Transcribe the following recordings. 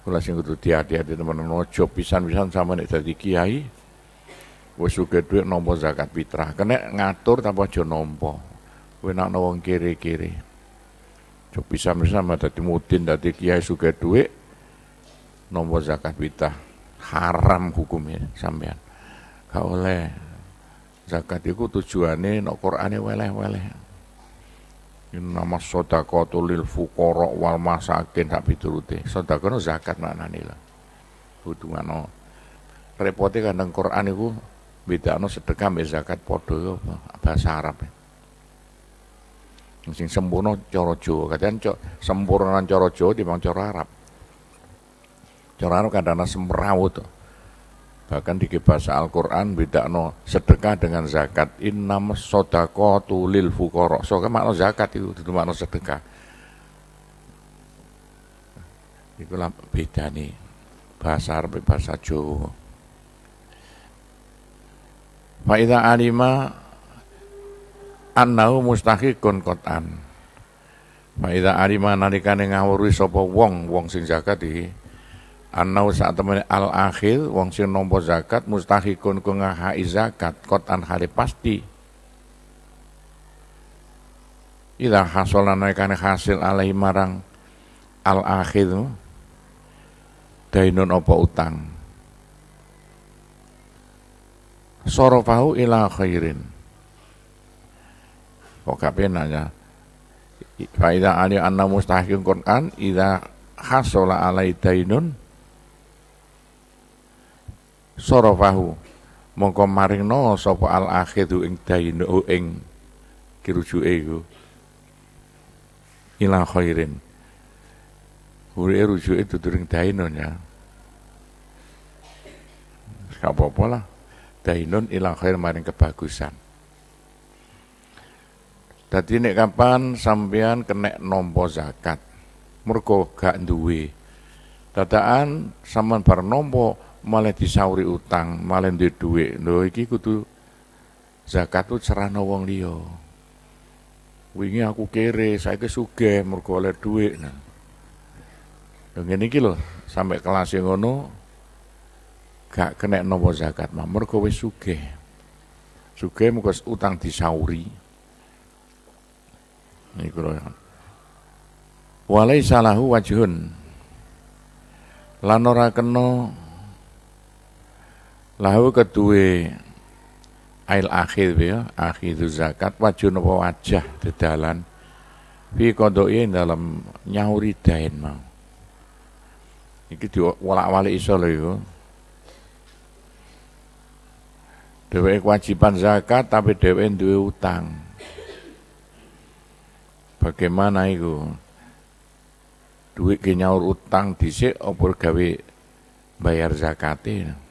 Kula sing kudu hati-hati teman-teman ojo pisan-pisan sama nek dadi kiai wis sugih dhuwit nampa zakat fitrah. Kena ngatur tanpa aja nampa. Kowe nak wong kiri-kiri. Ojo pisan sama dadi mudin dadi kiai sugih dhuwit zakat fitrah. Haram hukumnya sampean. kau oleh zakat itu tujuannya nak Qurannya weleh-weleh nama sodaqatu lil fukoro wal masakin sak piturute. Sedekah zakat maknane lho. repotnya kan dengan Quran beda bedakno sedekah mbek zakat padha bahasa Arab. Ya. Sing sempurna cara katanya kadang sempurna cara Jawa timbang cara Arab. Cara Arab kadang semrawut bahkan di bahasa Al-Qur'an no sedekah dengan zakat innam sodako tulil fuqara so kan makna zakat itu itu makna sedekah itulah lah nih bahasa Arab bahasa Jawa fa alima annahu mustahiqun kon kotan faida alima nalikane ngawuri sapa wong wong sing zakat di Anau saat temen al akhir wong sing nompo zakat mustahikun ku ngahai zakat an hari pasti. Ila hasolan naikane hasil alai marang al akhir dainun opo utang. Sorofahu ila khairin. Pokapin aja. Ya? Faidah ali anna mustahikun Quran ida hasola alai dainun sorofahu mongko maringno sopo al akhidu ing dainu oh, ing kirujuke iku ila khairin itu rujuke duduring dainu ya gak apa-apa lah dainun ila khair maring kebagusan Tadi nek kapan sampean kena nompo zakat, mergo gak duwe. Dadaan sampean bar nompo malah disauri utang, malah duwe duit. Lho iki kudu zakat ku cerahno wong liya. Wingi aku kere, saiki sugih mergo oleh duit, Nah. Lho ngene lho, sampai kelas ngono gak kena nopo zakat mah mergo wis suge Sugih mergo utang disauri. Niku lho. walai salahu wajhun. Lan kena Lahu kedue ail akhir ya, akhir zakat wajib napa wajah dedalan fi kodoke dalam nyauri dahin mau. Iki diwalak wali iso lho iku. Dheweke kewajiban zakat tapi dheweke duwe utang. Bagaimana itu? Duit kenyaur utang dhisik opor gawe bayar zakatnya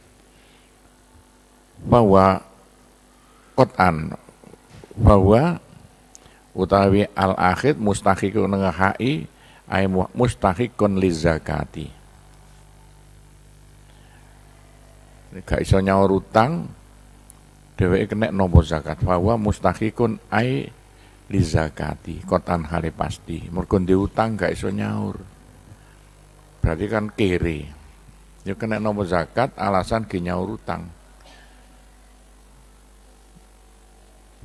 bahwa kotan bahwa utawi al akhir mustahikun nengahai aimu mustahikun li zakati gak iso nyaur utang dheweke kena nomor zakat bahwa mustahikun ai li zakati kotan hale pasti mergo utang gak iso nyaur berarti kan kiri ya kena nomor zakat alasan ginyaur utang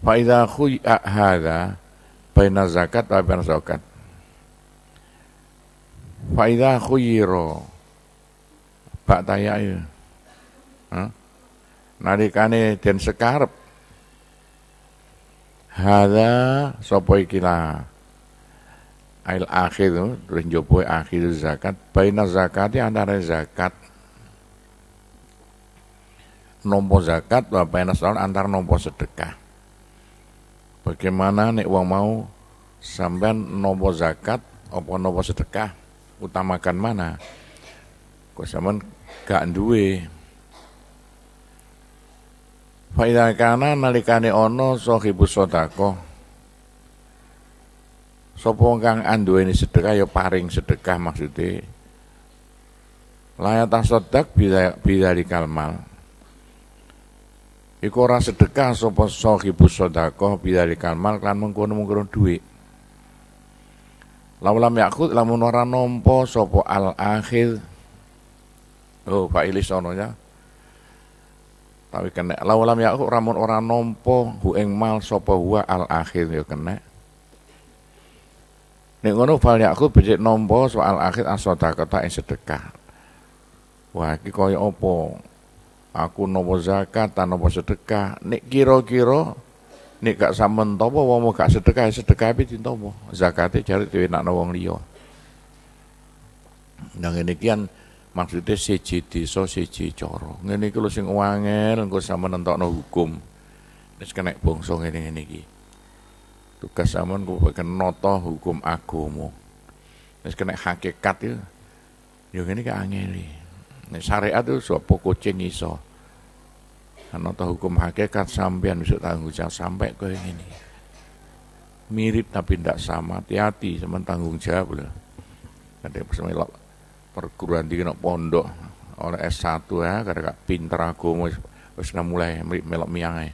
Faidah khuyi'a hadha baina zakat wa baina zakat. Fa'idha khuyiro bak tayai. Huh? Nalikane dan sekarap hada sopoi kila, Ail akhir terus njopo akhir zakat baina zakati antara zakat nompo zakat wa baina salat antar nompo sedekah Bagaimana nek wong mau sampean nopo zakat opo nopo sedekah utamakan mana? Kok sampean gak duwe. Faida kana nalikane ono sahibus sedekah. sopong kang ini sedekah ya paring sedekah maksude. Layatan sedak bila bila kalmal. Iku ora sedekah sapa sahibus sedekah bidalikal mal lan mengkono-mengkono dhuwit. Laulam yakut lamun ora nampa sapa al akhir. Oh, Pak Ilis sononya. Tapi kena laulam yakut ramun ora nampa hu ing mal sapa huwa al akhir ya kena. Nek ngono fal yakut becik nampa soal akhir as sedekah sedekah. Wah, iki kaya apa? aku nopo zakat nopo sedekah nek kira-kira nek gak sampean topo wong gak sedekah ya sedekah iki dintopo zakate jare diwenakno wong liya nah ngene iki kan maksudnya siji desa siji cara ngene iki lho sing wangel engko sampean nentokno hukum wis kena bangsa ngene-ngene iki tugas sampean kuwi nata hukum agama wis kena hakikat ya yo ya ngene iki angel e. nek syariat itu sapa kucing iso karena hukum hakikat sampean bisa tanggung jawab sampai ke ini. Mirip tapi tidak sama, hati-hati sama tanggung jawab loh. Ada yang perguruan tinggi pondok oleh S1 ya, karena pinter aku terus nggak mulai melok miange.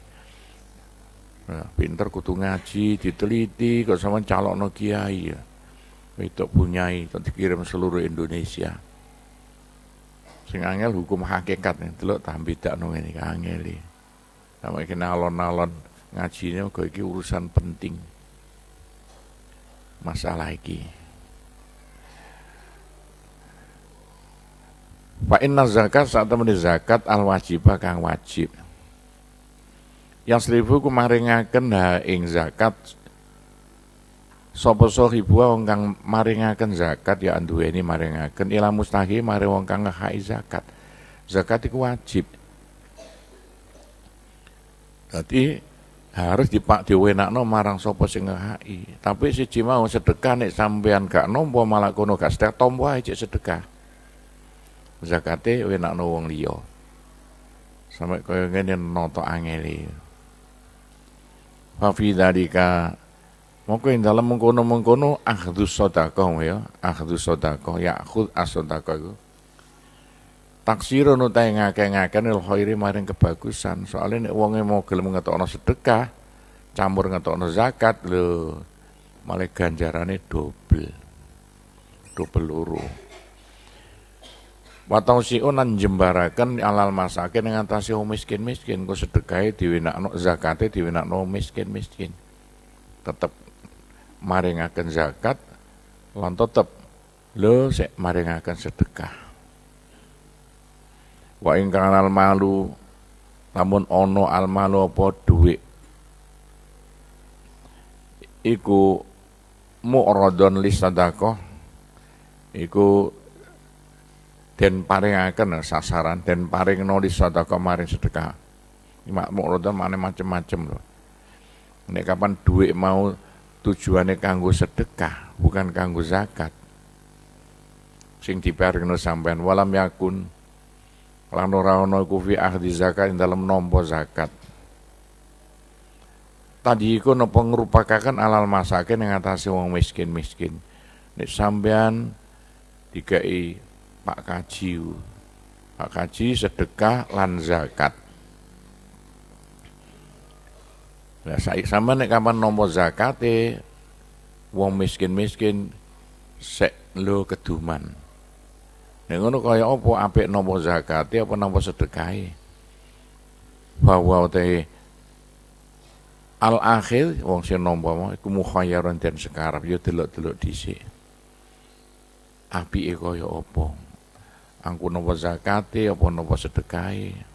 Nah, ya, pinter kutu ngaji, diteliti kok sama calok no kiai ya. Itu punyai, itu dikirim seluruh Indonesia Sing angel hukum hakikat ya. Delok tak bedakno ngene angel e. iki. Sampe nalon alon-alon ngajine kok iki urusan penting. Masalah iki. Fa inna zakat saat temen zakat al wajibah kang wajib. Yang seribu kumaringaken ha ing zakat sapa sahibu wong kang maringaken zakat ya anduweni maringaken ila mustahi mari wong kang ngehai zakat. Zakat iku wajib. jadi harus dipak diwenakno marang sapa sing ngehai. Tapi siji mau sedekah nek sampean gak nampa malah kono gak sedekah tombwa ae sedekah. Zakate wenakno wong liya. Sampai kaya ngene noto angeli. Fafi fi Moko ing dalam mengkono-mengkono ahdu sedekah ya, ahdu sedekah ya aku as-sedekah Taksiro nu ta ngake-ngaken lil khairi maring kebagusan. soalnya nek wonge mau gelem ngetokno sedekah, campur ngetokno zakat lo malah ni double, double luru. Watau si onan jembarakan alal masakin dengan atase miskin-miskin, kok sedekahe diwenakno zakate no miskin-miskin. tetap maringaken zakat lan tetep lo sek maringaken sedekah wa ing kanal malu namun ono al malu apa dhuwit iku mu'radon li sedekah iku den paringaken sasaran den paring nulis sedekah maring sedekah mak mu'radon mane macem-macem lho nek kapan duwe mau tujuannya kanggo sedekah, bukan kanggo zakat. Sing diparengno sampean walam yakun lan ora ana iku fi ahdi zakat ing dalem nampa zakat. Tadi iku napa ngrupakaken alal masake ning atase wong miskin-miskin. Nek sampean dikai Pak Kaji. Pak Kaji sedekah lan zakat. Lah sama sampean nek kapan nampa zakate wong miskin-miskin sek lo keduman. Nek ngono kaya apa apik nampa zakate apa nampa sedekahe? Bahwa te al akhir wong sing nampa mau iku mukhayyaran den sekarap ya delok-delok dhisik. Apike kaya apa? Angku nampa zakate apa nampa sedekahe?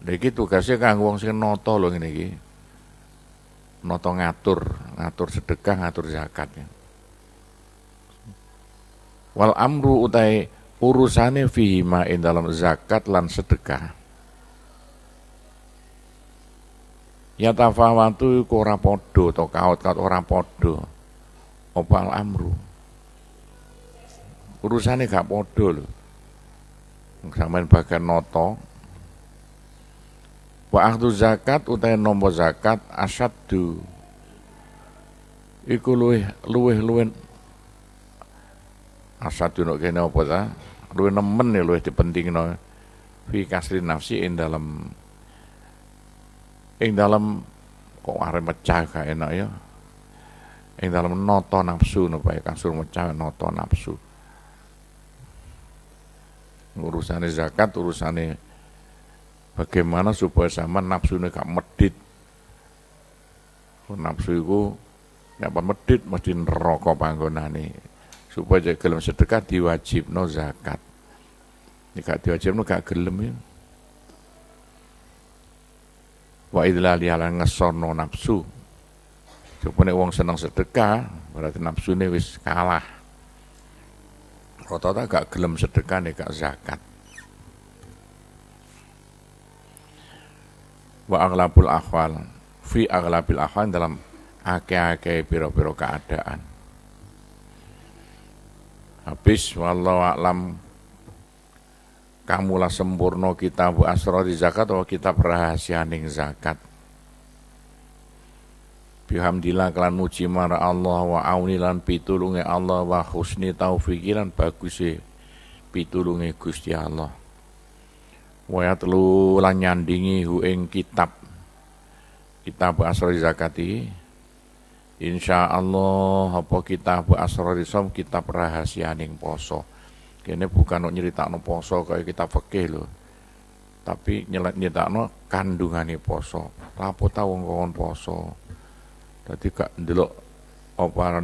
Niki tugasnya kan wong sing noto loh ini iki. Noto ngatur, ngatur sedekah, ngatur zakat. Ya. Wal amru utai urusane fihima in dalam zakat lan sedekah. tafawatu iku ora podo to kaot kaut ora podo. Opal amru? Urusane gak podo loh. Sampeyan bagian noto, Wa zakat utai nompo zakat asaddu iku luwih luwih luwih asaddu nek kene apa ta? Luwih nemen ya luwih dipentingno fi kasri nafsi ing dalam ing dalam kok arep mecah gak enak ya. Ing dalam noto nafsu napa ya? kasur mecah noto nafsu. Urusane zakat, urusane Bagaimana supaya sama nafsu ini gak medit. Nafsu itu gak medit mesti neraka ini Supaya jadi gelem sedekah diwajib no zakat. Ini gak diwajib no gak gelem ya. Wa idlah lihalan ngesono nafsu. Coba nih uang senang sedekah, berarti nafsu ini wis kalah. Rata-rata gak gelem sedekah nih gak zakat. wa aghlabul ahwal fi aghlabil ahwal dalam akeh-akeh piro-piro keadaan habis wallahu a'lam kamulah sempurna kitab asrori zakat atau kitab ning zakat bihamdillah kelan muji mara Allah wa auni lan pitulunge Allah wa husni taufiqi lan bagus pitulunge Gusti Allah Waya telu lan nyandingi hu ing kitab kitab asrori zakati Insya Allah apa kitab asrori som kitab ning poso kene bukan nyerita no poso kayak kitab fakih lo tapi nyelat nyerita no nih poso lapo tau ngomong poso tadi kak dulu apa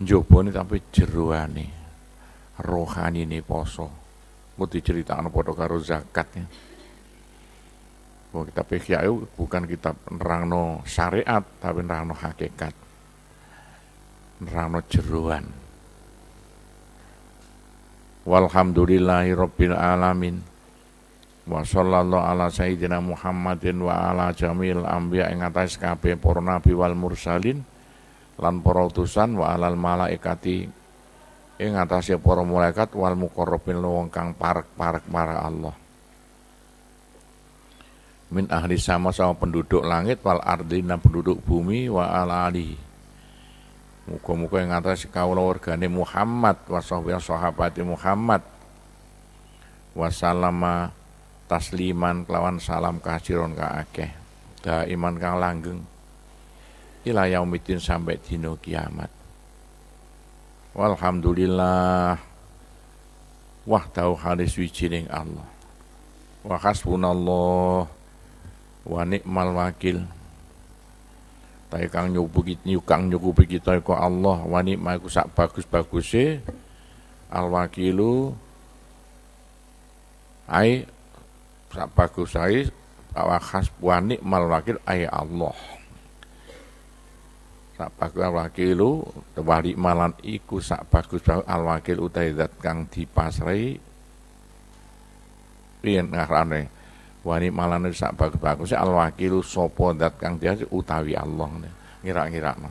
jopo nih tapi jeruan nih, rohani nih poso Mau diceritakan padha karo zakat ya. Bahwa kita Ihya bukan kita nerangno syariat, tapi nerangno hakikat. Nerangno jeruan. Walhamdulillahi Rabbil Alamin. Wa sallallahu ala Sayyidina Muhammadin wa ala jamil ambiya ing atas kabeh nabi wal mursalin lan para utusan wa alal malaikati ing ngatasi para malaikat wal muqarrabin wong kang parek-parek mara Allah min ahli sama sama penduduk langit wal ardi lan penduduk bumi wa ala ali Muka-muka muka yang ngatasi kaulah wargane Muhammad wa sahabati Muhammad salama tasliman kelawan salam kasiron ka akeh iman kang langgeng ila yaumiddin sampai dino kiamat walhamdulillah wah tahu hadis wijining Allah wa Allah, wa ni'mal wakil tapi kang nyukupi nyukang nyukupi kita ko Allah wa maiku iku sak bagus bagus al wakilu ai sak bagus ai wa khas wakil ai Allah sak bagus al wakilu tewali malan iku sak bagus al wakil utai zat kang dipasrai piye ngarane wani malan e sak bagus bagus al wakilu sopo zat kang dia utawi Allah ngira-ngira no.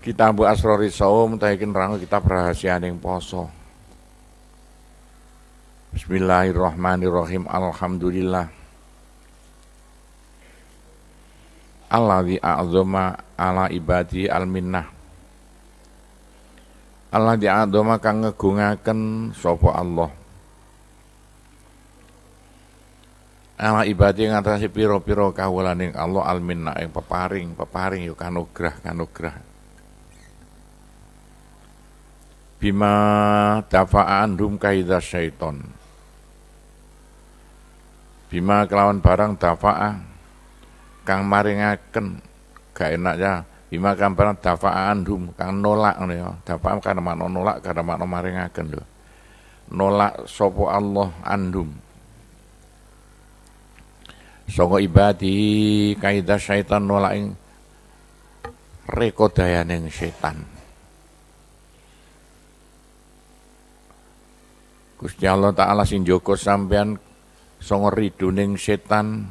kita bu asrori saum tahikin rangu kita rahasia yang poso Bismillahirrahmanirrahim Alhamdulillah alladhi a'zama ala ibadi al-minnah alladhi a'zama kang ngegungaken sapa Allah ala ibadi ngatasi piro piro kawulaning Allah al yang peparing peparing yuk ya kanugrah kanugrah bima dafa'an hum kaidah syaiton bima kelawan barang dafa'ah kang maringaken gak ya bima kamparan dafaan hum kang nolak ngono ya dafaan karena makna nolak karena makna maringaken lho nolak sopo Allah andum songo ibadi kaidah syaitan nolak ing rekodayaning setan Gusti Allah Ta'ala sing joko sampean songo riduning setan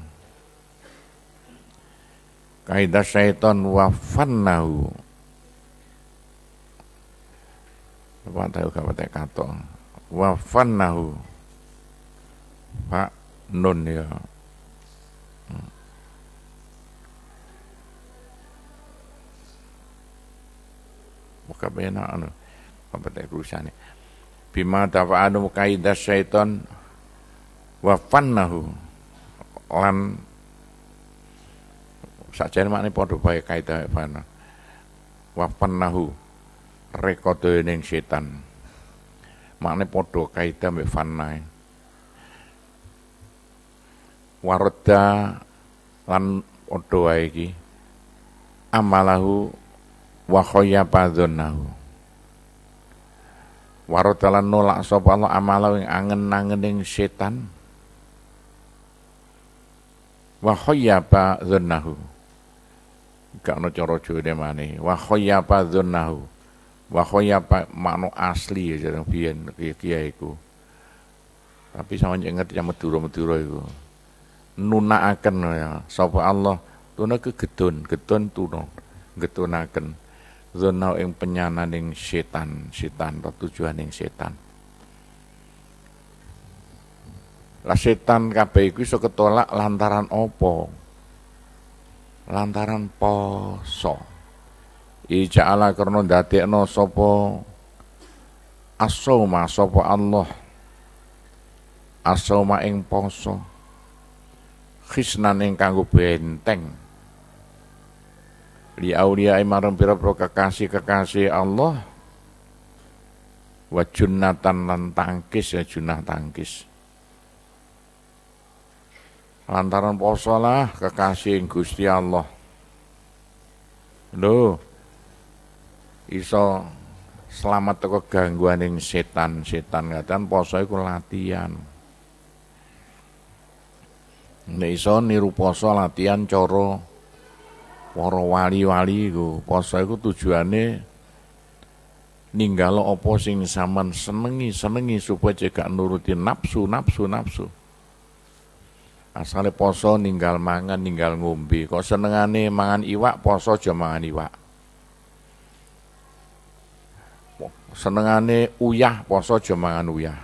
kaidah syaitan fannahu apa tahu kapatek kato fannahu pak nun ya maka hmm. benar anu kapatek tulisannya bima tafa'anu kaidah syaitan fannahu lan Sakjane makne padha bae kaita fana. Wafanahu rekodo ning setan. Makne padha kaita mbek fanae. Warada lan padha wae iki amalahu wa khayyaba dhannahu. lan nolak sapa Allah amala ing angen-angening setan. Wa khayyaba dhannahu gak ono cara Jawane maneh wa khayyaba dzunnahu wa khayyaba makna asli ya jarang biyen kiai iku tapi sama ngerti yang medura-medura iku akan ya sapa Allah tuna kegedun gedun tuna zonau yang penyana neng setan setan tujuaning setan lah setan kape iku iso ketolak lantaran opo lantaran poso ija'ala karena dadekno sapa sopo asoma sopo Allah as-sauma ing poso khisnan ing kanggo benteng li aulia marang pira-pira kekasih-kekasih Allah wa junnatan lan tangkis ya junah tangkis Lantaran lah kekasih Gusti Allah. Lho, iso selamat teko gangguan yang setan. Setan ngatain poso iku latihan. Nek iso niru poso latihan coro poro wali-wali iku. Poso iku tujuannya ninggalo apa sing sampean senengi-senengi supaya cekak nuruti nafsu, nafsu, nafsu. Asale poso ninggal mangan, ninggal ngombe. Kok senengane mangan iwak, poso aja mangan iwak. Senengane uyah, poso aja mangan uyah.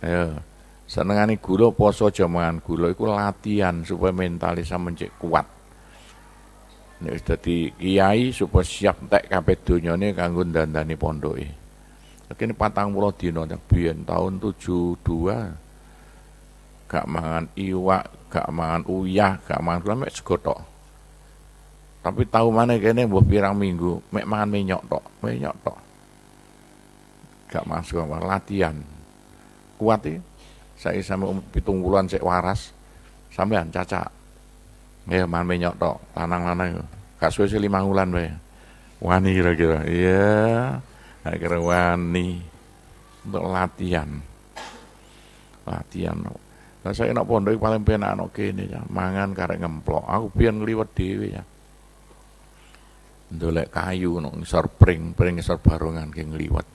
Ya. Senengane gula, poso aja mangan gula. Iku latihan supaya mentalnya mencek kuat. Nek dadi kiai supaya siap tek kabeh donyane kanggo dandani pondoke. patang 40 dino, biyen tahun 72 gak mangan iwak, gak mangan uyah, gak mangan kula mek sego tok. Tapi tahu mana kene mbuh pirang minggu, mek mangan menyok tok, menyok tok. Gak masuk apa latihan. Kuat iki. Saya sampe um, pitung bulan sik waras. Sampean cacak. Ya mangan menyok tok, tanang, lanang yo. Gak suwe sih 5 wulan wae. Wani kira-kira. Iya. -kira. wani untuk latihan. Latihan lah saya nak pondok paling penakno kene ya, mangan karek ngemplok. Aku pian ngliwet dhewe ya. Ndolek kayu nang ngisor pring-pring ngisor barongan ki ngliwet.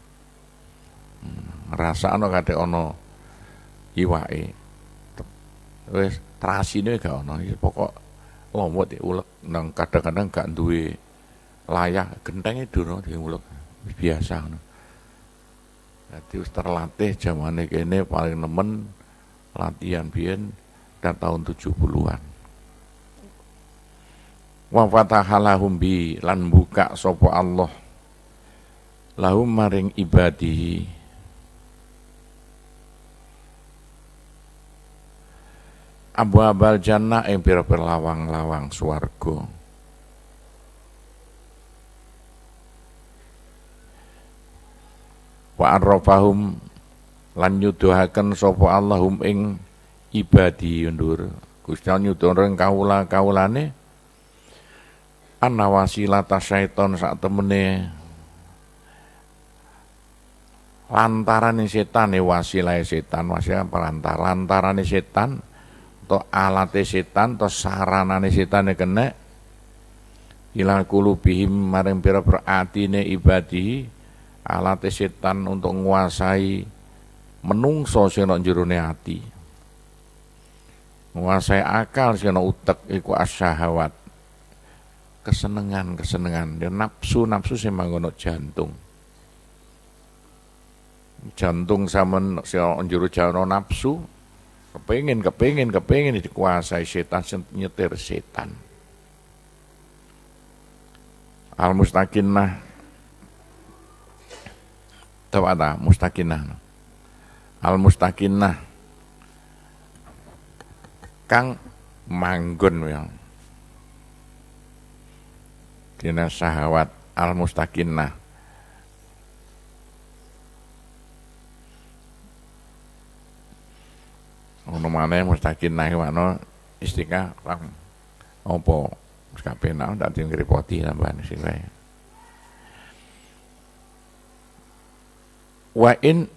Hmm, rasakno kate ana iwake. Wis trasine gak ana, pokok lomot ulek nang kadang-kadang gak duwe layah gentenge di diulek. Biasa ngono. Dadi terlatih jamane kene paling nemen latihan bien dan tahun 70-an. Wa fatahalahum bi lan buka sapa Allah lahum maring ibadihi abu abal jannah yang pira lawang-lawang swarga wa arrafahum lan nyuduhaken sapa Allahum ing ibadi yundur. Ya Gusti nyuduhaken kawula kawulane ana wasilata syaiton saat temene lantarane setan e ya wasilah setan wasilah pelantar lantaran setan to alat setan to saranane setan ya kena ila kulubihim maring pira-pira ibadi alat setan untuk nguasai menungso sing ana jerone ati menguasai akal sing ana utak iku asyahawat kesenengan-kesenengan ya nafsu-nafsu sing manggono jantung jantung sama sing ana jero jano nafsu kepengin kepengin kepengin dikuasai setan nyetir setan al mustakinah tawada mustakinah al-mustakinah kang manggon ya dina sahawat al-mustakinah ono maneh mustakinah wano istiqah kang opo kabeh nak ndak direpoti tambahan sing wae wa in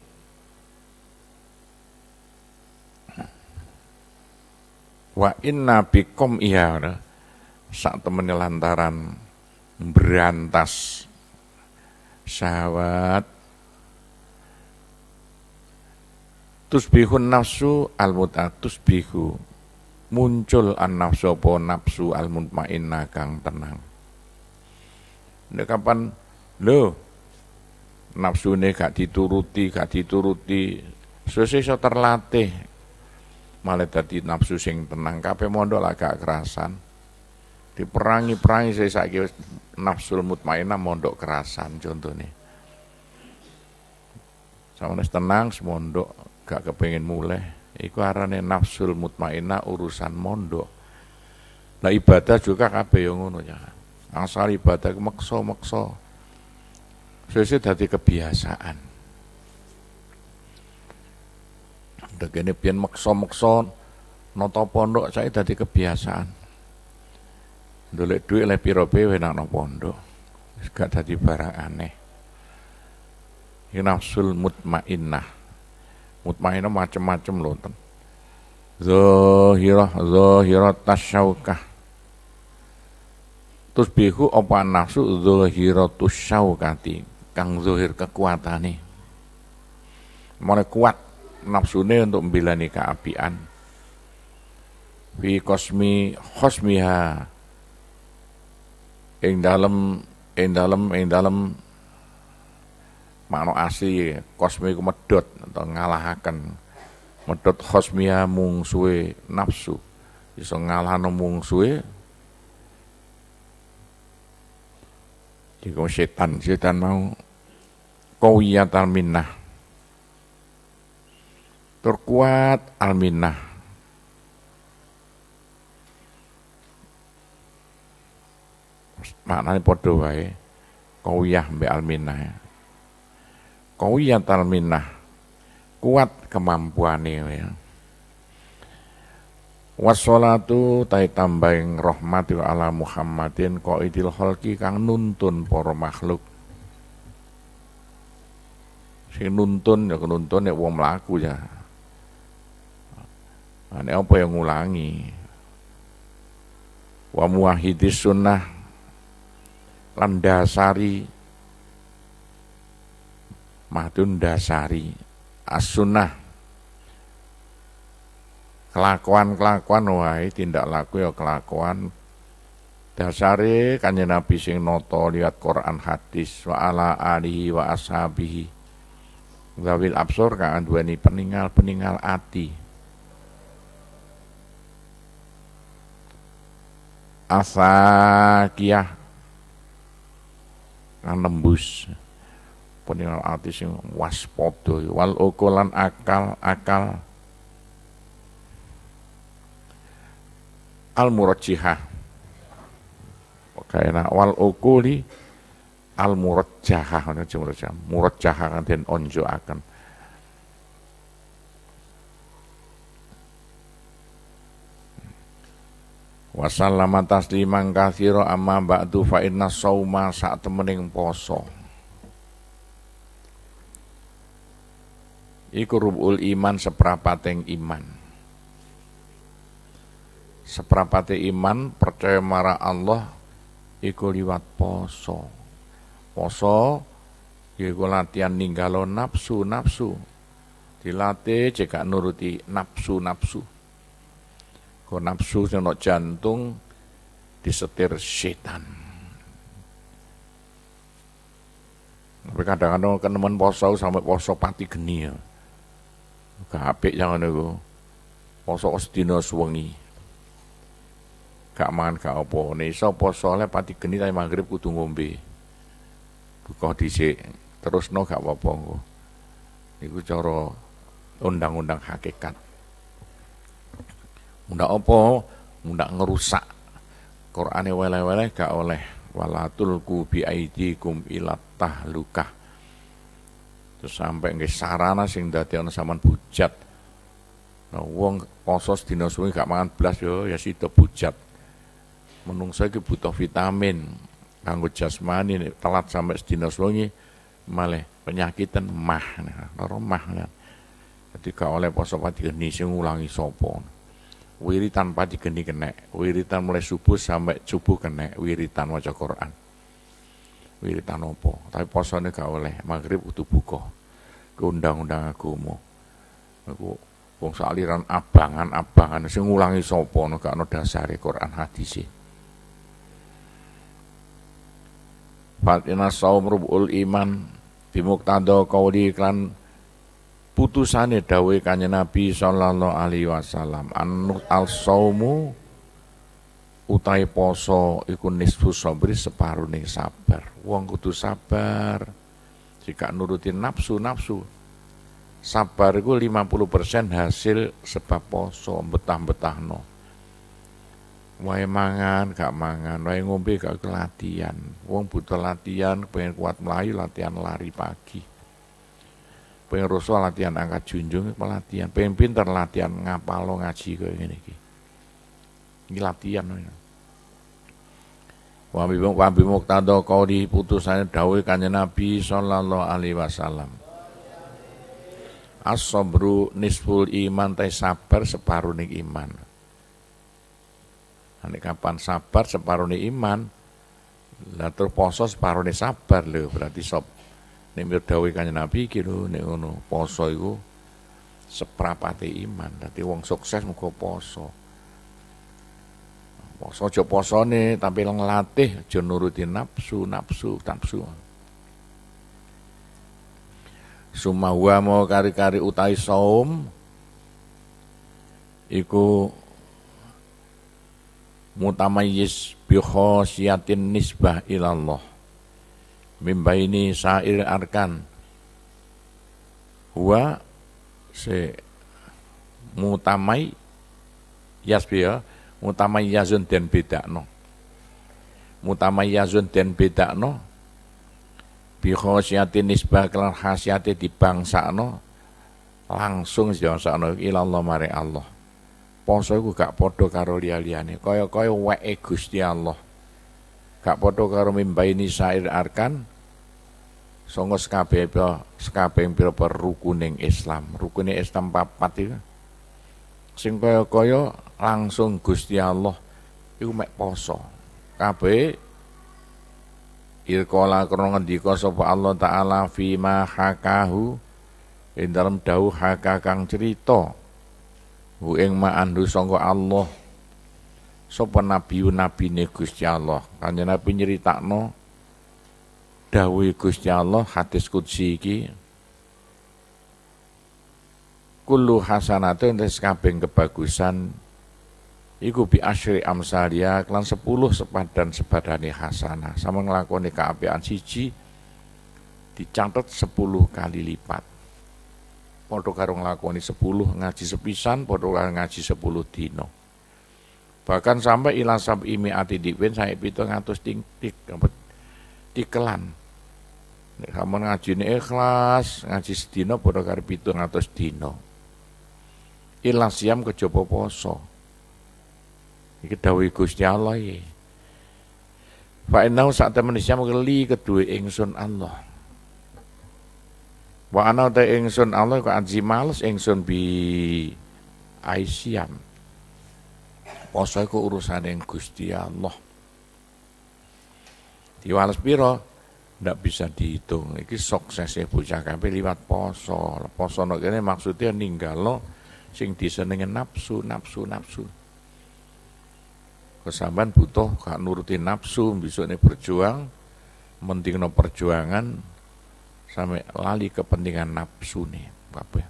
Wa inna bikum iya, ya. sak temene lantaran berantas syahwat tusbihun nafsu al tusbihu muncul an nafsu apa nafsu al mutmainnah kang tenang nek kapan lho ini gak dituruti gak dituruti so terlatih malah tadi nafsu sing tenang kabeh mondok gak kerasan diperangi-perangi saya saiki nafsu mutmainah mondok kerasan contoh nih. sama tenang semondok gak kepengen mulai iku arane nafsu mutmainah urusan mondok Nah ibadah juga kabeh yang ngono ya angsal ibadah makso makso Sesi tadi kebiasaan Degene biyen meksa-meksa nata pondok saya dadi kebiasaan. Ndolek duit le pira be nak nang pondok. Wis gak dadi barang aneh. Nafsul mutmainnah. Mutmainnah macam-macam lho ten. Zohirah zohirah tasyaukah. Terus bihu apa nafsu zahiratus syaukati. Kang zohir kekuatan kekuatane. Mulai kuat nafsune untuk membilani keapian fi kosmi kosmiha ing dalem ing dalem ing dalem makna asli kosmi ku medot atau ngalahaken medot kosmiha mungsuwe nafsu iso ngalahno mungsuwe Jika setan, setan mau kau yatar minnah Terkuat Alminah. maknanya baik, wae qawiyah mbek alminah ya. kauyah alminah kuat kemampuane ya wassalatu tai tambahing rahmati ala Muhammadin kau idil khalqi kang nuntun poro makhluk si nuntun ya nuntun ya wong laku ya ini ah, apa yang ngulangi? Wa muwahidi sunnah landasari, dasari madun dasari as sunnah kelakuan-kelakuan wahai tindak laku ya kelakuan dasari, kanya Nabi sing noto lihat Quran hadis wa ala alihi wa ashabihi gawil absor kan duweni peningal-peningal ati asakiah nang nembus punika ati sing waspada wal ukulan akal akal al oke nah wal ukuli al murajjahah ngono murajjah murajjahah kan den onjo akan Wassalamu tasliman katsira amma ba'du fa inna sauma sak temening poso iku rubul iman seprapateng iman seprapate iman percaya marah Allah iku liwat poso poso ya iku latihan ninggalo nafsu nafsu dilatih jika nuruti nafsu nafsu Kau nafsu nak jantung disetir setan. Tapi kadang-kadang teman poso sampai poso pati geni ya. Gak apik yang ngono Poso ostino suwengi. Kak mangan kak apa. Nek so poso le pati geni tapi maghrib kudu ngombe. Buka dhisik terus no gak apa-apa engko. Iku coro undang-undang hakikat mudah opo, mudah ngerusak. Qur'ane wele-wele gak oleh walatul ku bi aidikum ilat tahlukah. Terus sampai nggak sarana sing datian ana pucat bujat. Nah, wong poso gak mangan belas yo ya pucat bujat. Menungsa iki butuh vitamin kanggo jasmani telat sampai sedina suwi malah penyakitan mah nah, mah. Nah. Kan. Jadi gak oleh poso pati geni sing ngulangi wiritan pati geni kene, wiritan mulai subuh sampai subuh kene, wiritan maca Quran. Wiritan opo, tapi posone gak oleh, maghrib utuh buko, Ke undang-undang agama. Aku wong aliran abangan-abangan sing ngulangi sopo no gak ono dasare Quran hadis. Fatina saum rubul iman tado kau diiklan putusane dawe kanya Nabi sallallahu alaihi wasallam anut al-saumu utai poso iku nisfu separuh nih sabar wong kudu sabar jika nurutin nafsu nafsu sabar iku 50% hasil sebab poso betah betah no. wae mangan gak mangan wae ngombe gak latihan wong butuh latihan pengen kuat melayu latihan lari pagi pengen rusuh latihan angkat junjung pelatihan pengen pinter latihan ngapalo ngaji kayak gini iki ini latihan Wabi wabi muktado kau di putusannya dawai kanya Nabi Sallallahu Alaihi Wasallam. as nisful iman tai sabar separuh nih iman. Nanti kapan sabar separuh nih iman, lah terus poso separuh nih sabar loh berarti sob Nek mir dawuh Nabi gitu, lho nek ngono poso iku seprapate iman. Dadi wong sukses muga poso. Poso poso posone tapi ngelatih aja nuruti nafsu, nafsu, nafsu. mau kari-kari utai saum iku mutamayis biho siatin nisbah ilallah Mimba ini Sa'ir arkan huwa se mutamai yasbiya mutamai yazun dan bedakno mutamai yazun dan bedakno bi khosyati nisbah kelan khasyati no, langsung dibangsakno ilallah mare Allah poso iku gak podo karo lia liyane kaya-kaya wae Gusti Allah gak podo karo ini sa'ir arkan songo sekabeh skape sekabeh per rukuning Islam. Rukune Islam papat itu. Sing koyo koyo langsung Gusti Allah itu mek poso. kape irkola krana ngendika sapa Allah taala fi hakahu ing dalem hakakang cerita hu ing ma andu sangka Allah sapa nabi nabine Gusti Allah kanjeng nabi nyeritakno dawuh Gusti Allah hadis kudsi iki kullu hasanatun kabeh kebagusan iku bi asyri amsalia kelan 10 sepadan sepadane hasanah sama nglakoni kaapian siji dicatet 10 kali lipat padha karo nglakoni 10 ngaji sepisan padha karo ngaji 10 dino bahkan sampai ilasab imi ati dipin saya pitung atus ting, tik dikelan Nek sampean ngajine ikhlas, ngaji sedina padha karo 700 dina. Ilang siam kejaba poso. Iki dawuh Gusti Allah ya. Fa inna sak temen siam keli kedue ingsun Allah. Wa ana ta ingsun Allah kok anji males ingsun bi aisyam. Poso iku urusane Gusti Allah. Diwales piro? ndak bisa dihitung. Iki ya bocah kape liwat poso. Poso nek ini maksudnya ninggalo sing disenengin nafsu, nafsu, nafsu. Kesamban butuh gak nuruti nafsu, ini berjuang, no perjuangan sampai lali kepentingan nafsu nih, apa ya?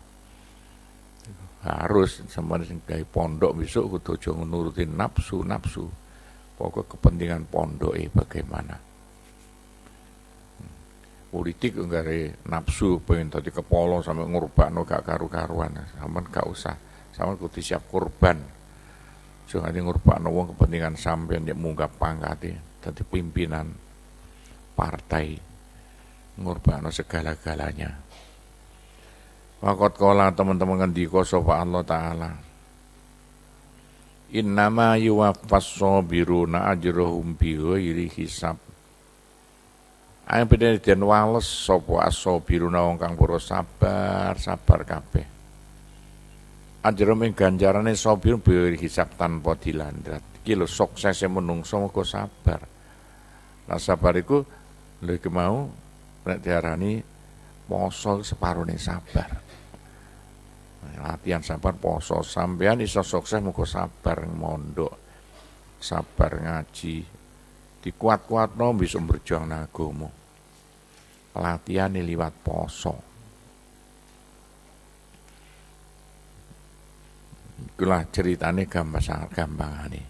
Harus sama sing pondok besok kudu jangan nuruti nafsu, nafsu. Pokok kepentingan pondok eh, bagaimana politik enggak re nafsu pengen tadi kepolo sampai ngurban no gak karu-karuan sama gak usah sama kudu siap kurban so nanti ngurban no wong kepentingan sampean yang munggah pangkat tadi pimpinan partai ngurban no segala-galanya Wakot kola teman-teman ngendika sapa Allah taala Innama yuwaffas sabiruna ajrohum bighairi hisab Ayam dian wales aso biru naung kang boros sabar, sabar kabeh. Ajarum ing ganjarane sabir biru hisap tanpa dilandrat. Iki lho suksese menungso muga sabar. Nah sabar iku lho iki nek diarani separuh separone sabar. Latihan sabar poso sampean iso sukses muga sabar mondok. Sabar ngaji dikuat-kuatno bisa berjuang nagumu latihan liwat poso. Itulah ceritanya gampang sangat gampang ini.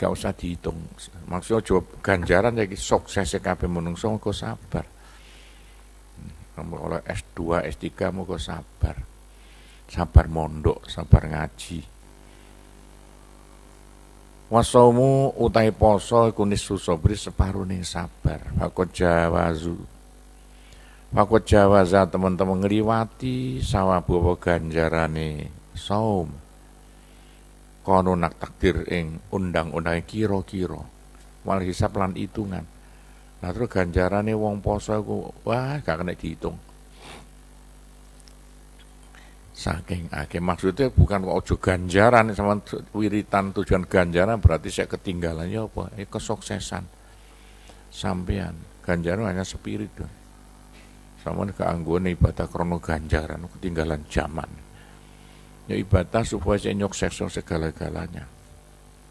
Gak usah dihitung. Maksudnya jawab ganjaran jadi sukses kabeh menungso kok sabar. Hmm, oleh S2, S3 mau sabar. Sabar mondok, sabar ngaji Wasomu utai poso kunis susobri separuh nih sabar. Fakot jawazu. Fakot jawaza teman-teman ngeliwati sawa apa ganjarane saum. Konunak takdir ing undang-undang kiro-kiro. Wal hisap lan hitungan. Nah terus ganjarane wong poso aku wah gak kena dihitung. Saking akeh maksudnya bukan kok ojo ganjaran sama wiritan tujuan ganjaran berarti saya ketinggalannya apa? Eh, kesuksesan. Sampean ganjaran hanya spirit. Sama keangguan ibadah krono ganjaran ketinggalan zaman. Ya ibadah supaya saya nyukses segala-galanya.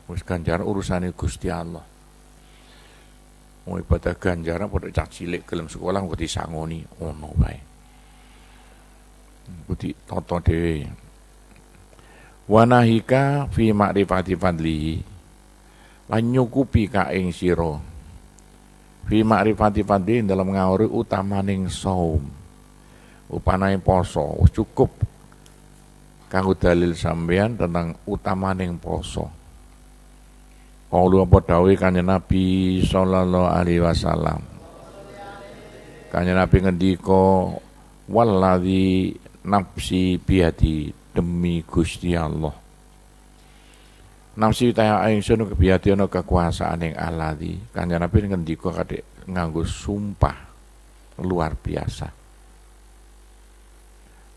Wis ganjaran urusannya Gusti Allah. Mau ibadah ganjaran pada cah cilik kelem sekolah kok disangoni ono oh, baik budi toto dewi wanahika fi ma'rifati fadli lan nyukupi ka ing sira fi makrifati fadli dalam ngawuri utamaning saum upanai poso wis cukup kanggo dalil sampeyan tentang utamaning poso Kaulu apa dawuh kanjeng Nabi sallallahu alaihi wasallam kanya Nabi ngendiko waladi nafsi biati demi Gusti Allah nafsi taya ke kebiati ono kekuasaan yang Allah di kanjeng Nabi ngendika kadhe nganggo sumpah luar biasa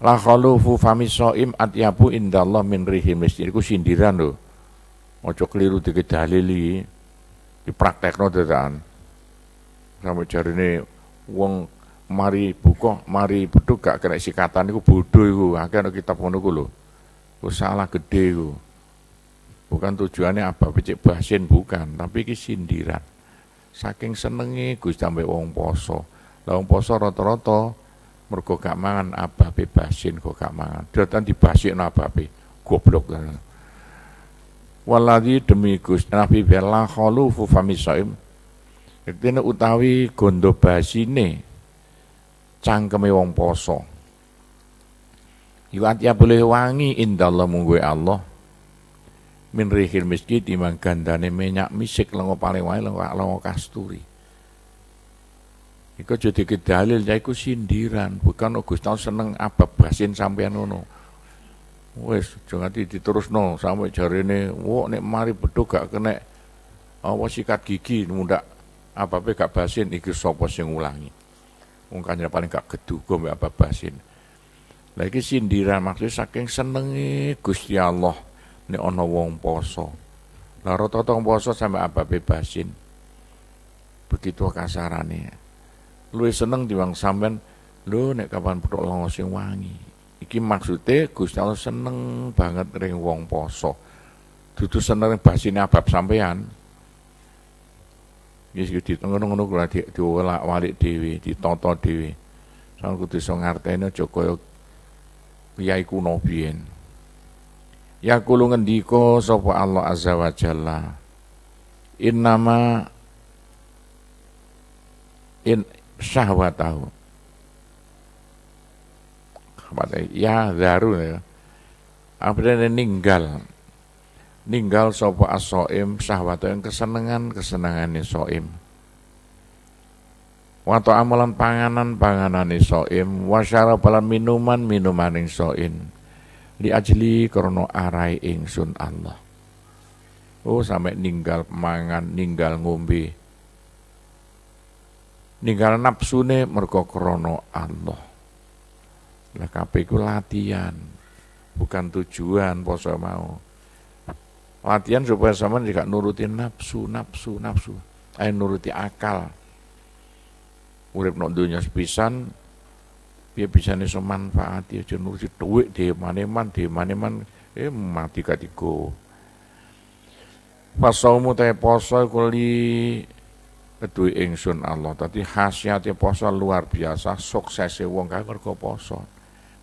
la khalufu famisoim atyabu indallah min rihim miskin iku sindiran lho Ojo keliru di no tetan. sama cari jarine wong mari buka, mari bodoh gak kena sikatan itu bodoh itu, akhirnya kitab pun itu loh, Ku salah gede itu. Bukan tujuannya apa pecik bahasin bukan, tapi kisindiran. sindiran. Saking senengi Gus sampai wong poso. Lah wong poso roto-roto, mergo gak mangan ababe bahasin kok gak mangan. Dotan apa be, Goblok. Waladi demi Gus Nabi bela kholufu famisaim. Iktine utawi gondo basine cangkeme wong poso. Iku ya boleh wangi indallah mungguwe Allah. Min rihil miski timbang gandane minyak misik lengo paling wae lengo lengo kasturi. Iku jadi dalil ya iku sindiran, bukan Gusti seneng apa basin sampean ngono. Wes jangan diterusno sampai jarene, wo nek mari bedo gak kena apa sikat gigi muda apa gak basin iki sapa sing ulangi. Mungkanya paling gak geduga mbak babasin. Lagi sindiran maksud saking senengi Gusti Allah ini ono wong poso. Lah rata poso sampe abab bebasin. Begitu kasarane. Luwih seneng diwang sampean lho nek kapan putuk longo sing wangi. Iki maksudnya Gusti Allah seneng banget ring wong poso. Dudu seneng basine abab sampean. Wis di ditengono-ngono kula di diolak-walik dhewe, ditata dhewe. Sang kudu iso ngarteni aja kaya kiai kuno biyen. Yaqulu ngendika sapa Allah azza wa jalla. Innama in syahwatahu. Apa ya daru ya. Apa ninggal ninggal sapa asoim shaim yang kesenangan kesenangan soim wato amalan panganan panganan soim wasyara pala minuman minuman shaim. Li ajli krono arai sun Allah. Oh sampai ninggal mangan, ninggal ngombe. Ninggal napsune mergo krono Allah. Lah kabeh latihan, bukan tujuan poso mau latihan supaya sama juga nuruti nafsu, nafsu, nafsu. Ayo nuruti akal. Urip nok dunia sepisan, dia bisa nih manfaat, dia nuruti duit, di maneman, di maneman, eh mati katiku. Pasau teh poso kuli ketui engsun Allah. Tadi khasiatnya poso luar biasa, suksesnya wong kagak mergo poso.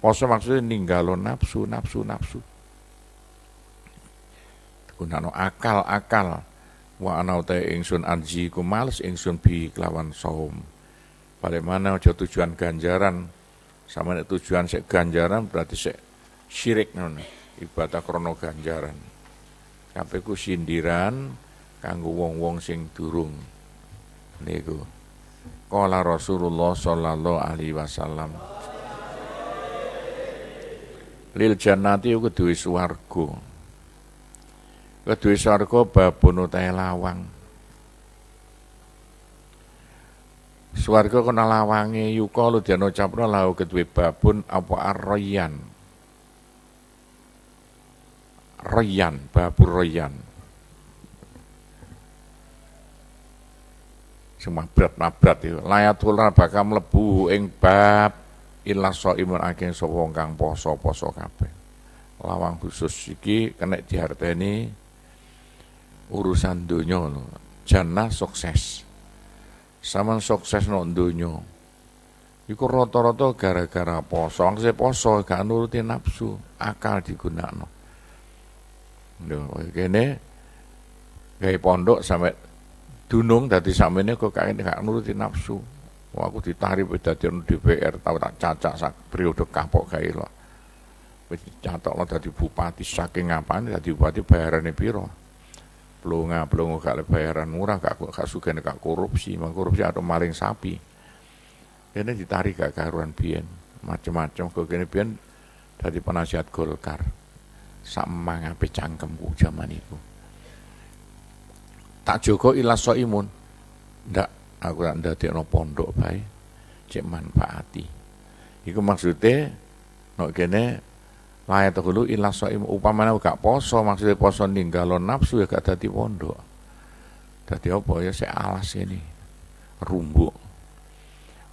Poso maksudnya ninggalo nafsu, nafsu, nafsu gunakno akal-akal wa ana uta ingsun anji ku males ingsun bi kelawan saum balik mana aja tujuan ganjaran sama nek tujuan sik ganjaran berarti sik syirik ngono ibadah krono ganjaran kabeh ku sindiran kanggo wong-wong sing durung niku Kala Rasulullah sallallahu alaihi wasallam Lil jannati kudu wis warga kedua swarga babon utahe lawang. Swarga kena lawange yuka dia capra lahu kedua babun apa arroyan. Royan, babu royan. semua berat mabrat itu. Layatul bakal mlebu ing bab imun shaimun akeh sapa kang poso-poso kape Lawang khusus iki kena diharteni urusan dunia jana sukses sama sukses no dunia itu roto-roto gara-gara posong saya poso gak nuruti nafsu, akal digunakan no. oke kene gawe pondok sampai dunung sampai ini kok kain gak nuruti nafsu. Wah, aku ditarik beda di DPR tahu tak cacak sak periode kapok kayak lo Wis lo dadi bupati saking nih dadi bupati bayarane piro? pelonga pelongo gak bayaran murah gak gak suka gak korupsi mak korupsi atau maling sapi ini ditarik gak karuan bien macam-macam ke kene bian dari penasihat Golkar sama ngape cangkemku zaman itu tak Joko ilah so imun ndak aku tak ndadek no pondok baik cek manfaati itu maksudnya no kene Layak hulu ilah soim upamana gak poso maksudnya poso ninggalo nafsu ya gak dati pondok. dati apa ya saya alas ini rumbuk.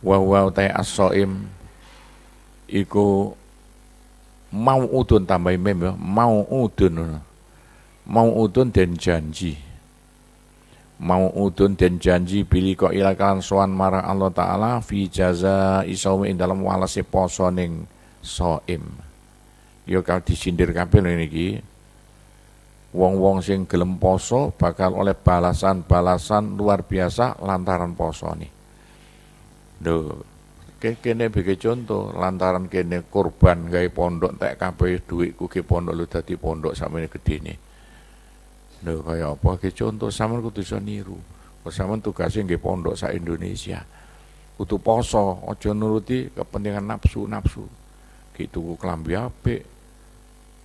Wa wa utai as-soim iku mau udun tambahin mem ya, mau udun. Ya. Mau udun dan janji. Mau udun dan janji bili kok ilakan kalan soan marah Allah Ta'ala fi jaza isaumi dalam walasi poso ning soim ya kalau disindir kabeh ini, niki. Wong-wong sing gelem poso bakal oleh balasan-balasan luar biasa lantaran poso nih. Duh, kene bagi contoh lantaran kene korban gay pondok tak kabeh ku ke pondok lu dadi pondok sampeyan gedene. Lho kaya apa ke contoh sampean kudu iso niru. Sampeyan kasih nggih pondok sa Indonesia. Kudu poso, aja nuruti kepentingan nafsu-nafsu. Ki ku klambi apik,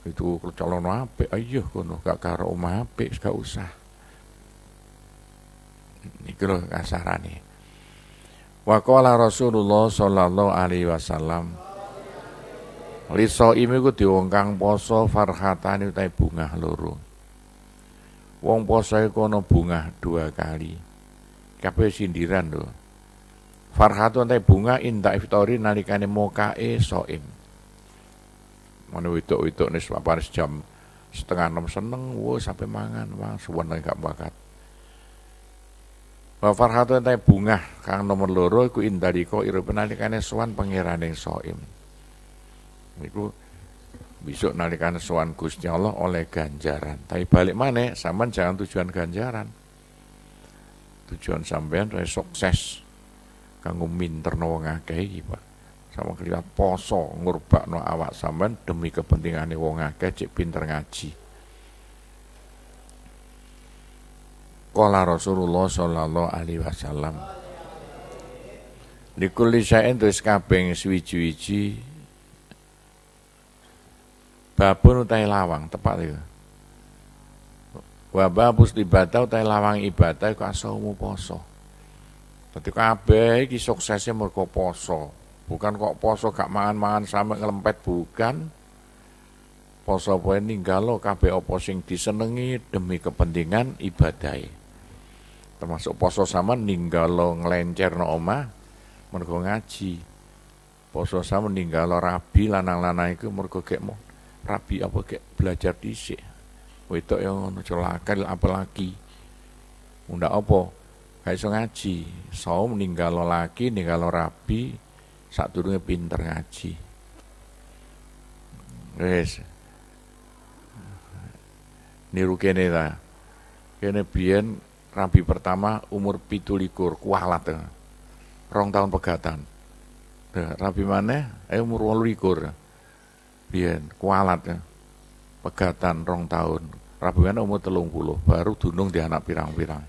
itu calon apik ayuh kono gak karo omah apik gak usah iki lho kasarane waqala Rasulullah sallallahu alaihi wasallam Liso imi ku diwongkang poso farhatani utai bunga loro. Wong poso e kono bunga dua kali. Kabeh sindiran lho. Farhatu utai bunga inta iftori nalikane mokae soim mana wito wito nih apa panas jam setengah enam seneng, wo sampai mangan, wah suweneng gak bakat. Wa farhatu entai bunga kang nomor loro iku indalika ira penalikane pangeran yang soim. Iku besok nalikane sowan Gusti Allah oleh ganjaran. Tapi balik mana? Saman jangan tujuan ganjaran. Tujuan sampean sukses kanggo minterno wong Pak sama kalian poso no awak sampean demi kepentingane wong akeh cek pinter ngaji. Kala Rasulullah sallallahu alaihi wasallam. Likuli saen terus kabeng swiji-wiji babun utai lawang tepat itu. Ya. Wabah hapus dibata utai lawang ibadah iku umu poso. tapi kabeh iki suksesnya mergo poso. Bukan kok poso gak mangan-mangan sampe ngelempet bukan. Poso poe lo kabe opo sing disenengi demi kepentingan ibadai Termasuk poso sama ninggal lo ngelencer no oma mergo ngaji. Poso sama ninggal lo rabi lanang-lanang itu mergo gek mau rabi apa gek belajar dhisik. wito yang ngono celaka apalagi. Unda opo kaiso iso ngaji. Saum ninggalo laki, ninggalo rapi saat turunnya pinter ngaji. Wes. Niru kene ta. Kene biyen rabi pertama umur pitu likur, kualat. Rong tahun pegatan. Rabi mana? Eh umur walu likur. Biyen, kualat. Ya. Pegatan rong tahun. Rabi mana umur telung puluh, baru dunung di anak pirang-pirang.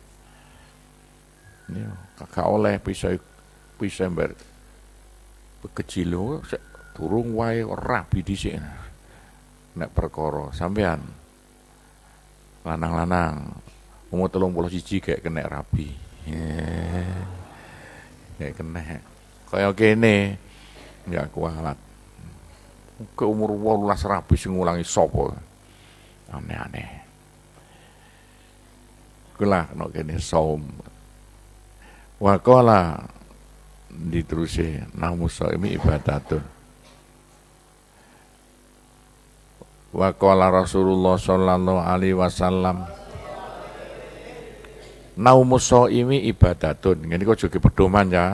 Ini kakak oleh pisau pisau kecilo sek durung wae rabi dhisik. Nek perkara sampean lanang-lanang umur telung puluh siji kayak kena rapi, Kayak kena. Kaya kene nggak ya kuat, Ke umur 18 rapi sing ngulangi sapa? Aneh-aneh. Kula no kene som, Wa diterusi nahmus ini ibadatun wa qala Rasulullah sallallahu alaihi wasallam naumus saimi ibadatun ngene kok juga pedoman ya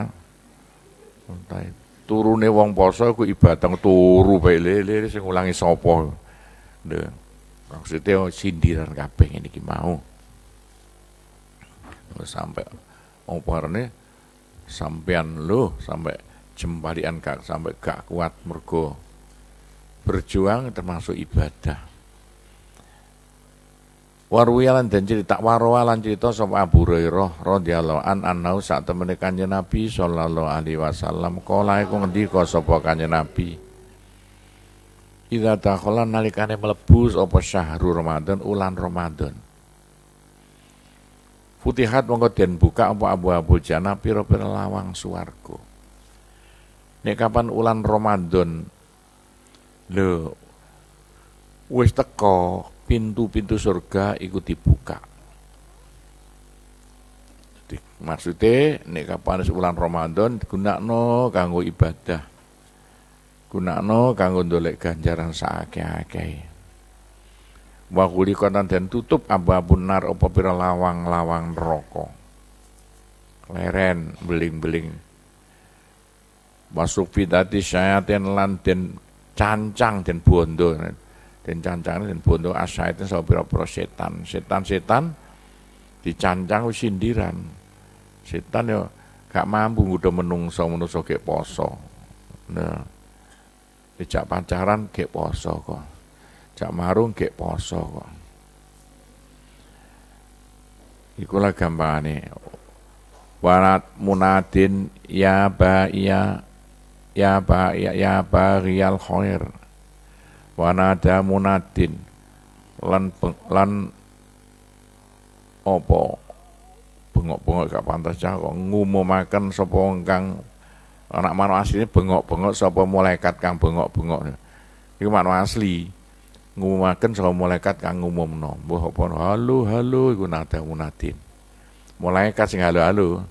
turune wong poso iku ibadah turu bae lele sing ulangi sapa maksudnya sindiran kabeh ngene iki mau sampai wong parane sampean lo sampai jembalian gak sampai gak kuat mergo berjuang termasuk ibadah Warwiyalan dan cerita warwalan cerita sama Abu Rairoh radhiyallahu an anau saat temen kanya Nabi sallallahu alaihi wasallam kala iku kau sapa kanjeng Nabi Ida takhala nalikane melebus apa syahrul Ramadan ulan Ramadan Futihat monggo den buka apa abu-abu jana piro piro lawang suwargo. Nek kapan ulan Ramadan lo wis teko pintu-pintu surga ikut dibuka. Jadi, maksudnya nek kapan ulan Ramadan gunakno kanggo ibadah. Gunakno kanggo ndolek ganjaran saakeh-akeh wa kota dan tutup abu-abu nar opo pira lawang-lawang neraka leren beling-beling masuk dati syaitan lan den cancang den bondo den cancang den bondo asyayatin sapa pira-pira setan setan-setan dicancang sindiran setan yo gak mampu udah menungso menungso poso nah dijak pacaran ke poso kok Cak marung kek poso kok. Ikulah gambarane. Warat munadin ya ba iya ya ba ya, ya ba rial khair. Wanada munadin lan peng, lan opo bengok-bengok gak pantas cah kok makan sapa kang anak manuk asli bengok-bengok sapa malaikat kang bengok-bengok. Iku manuk asli ngumumaken sama malaikat kang no mbuh apa halo halo iku nada munadin malaikat sing halo-halo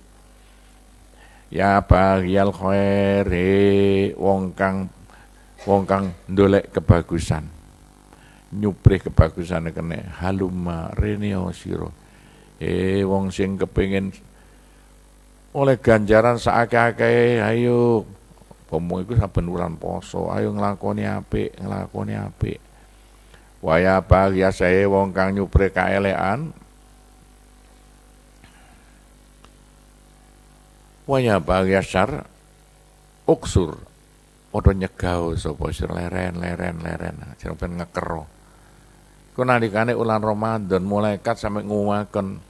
ya bagial ya khair he wong kang wong kang ndolek kebagusan nyuprih kebagusan kene haluma reneo siro eh wong sing kepengin oleh ganjaran saake-ake ayo Pomo iku saben wulan poso, ayo nglakoni apik, nglakoni apik. Waya bahagia saya wong kang nyupre kaelean. Waya bahagia syar uksur. Odo nyegau sopo sir leren leren leren. jangan pen ngekero. Ku nalikane ulan Ramadan kat sampe nguwaken.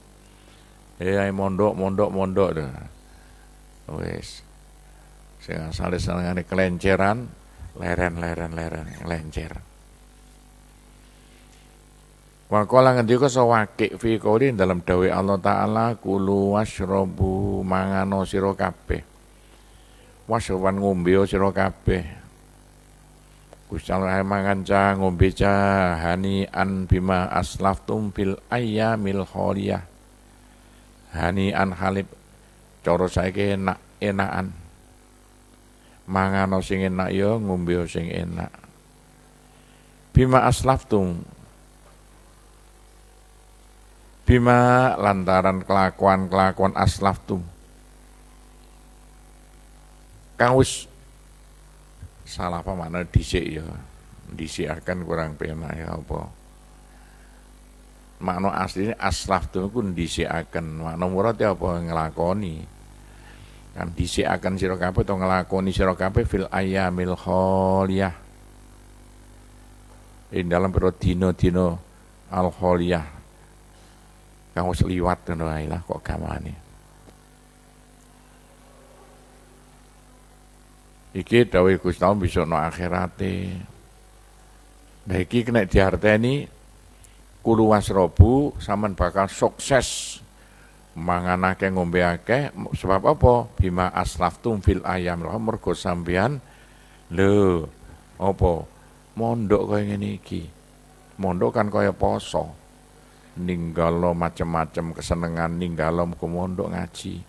Ya mondok mondok mondok. Wis. Sing asale senengane kelenceran leren leren leren kelencer. Wa qala ngendika wakik fi qoulin dalam dawai Allah taala kulu washrabu mangano sira kabeh. Wasraban ngombe sira kabeh. Gusti Allah mangan cah ngombe cah hani an bima aslaftum fil ayyamil khaliyah. Hani an halib cara saiki enak enakan. Mangano sing enak ya ngombe sing enak. Bima aslaftum bima lantaran kelakuan-kelakuan aslaf tum. Kang wis salah apa mana dhisik ya. disiarkan akan kurang penak ya apa. Makna asline aslaf tum ku ndhisikaken. Makna murad ya apa ngelakoni Kan dhisikaken sira kabeh atau ngelakoni sira kabeh fil ayamil kholiyah. Ing dalam perut dino-dino al kholiyah kamu seliwat dan lain kok kamani Iki dawuh Gusti bisa no akhirate. baiki iki kena diarteni kulu wasrobu saman bakal sukses manganake ke ngombe sebab apa bima aslaftum fil ayam lah mergo sambian lho apa mondok kaya ngene iki mondok kan kaya poso ninggalo macem-macem kesenengan ninggalo kumondok ngaji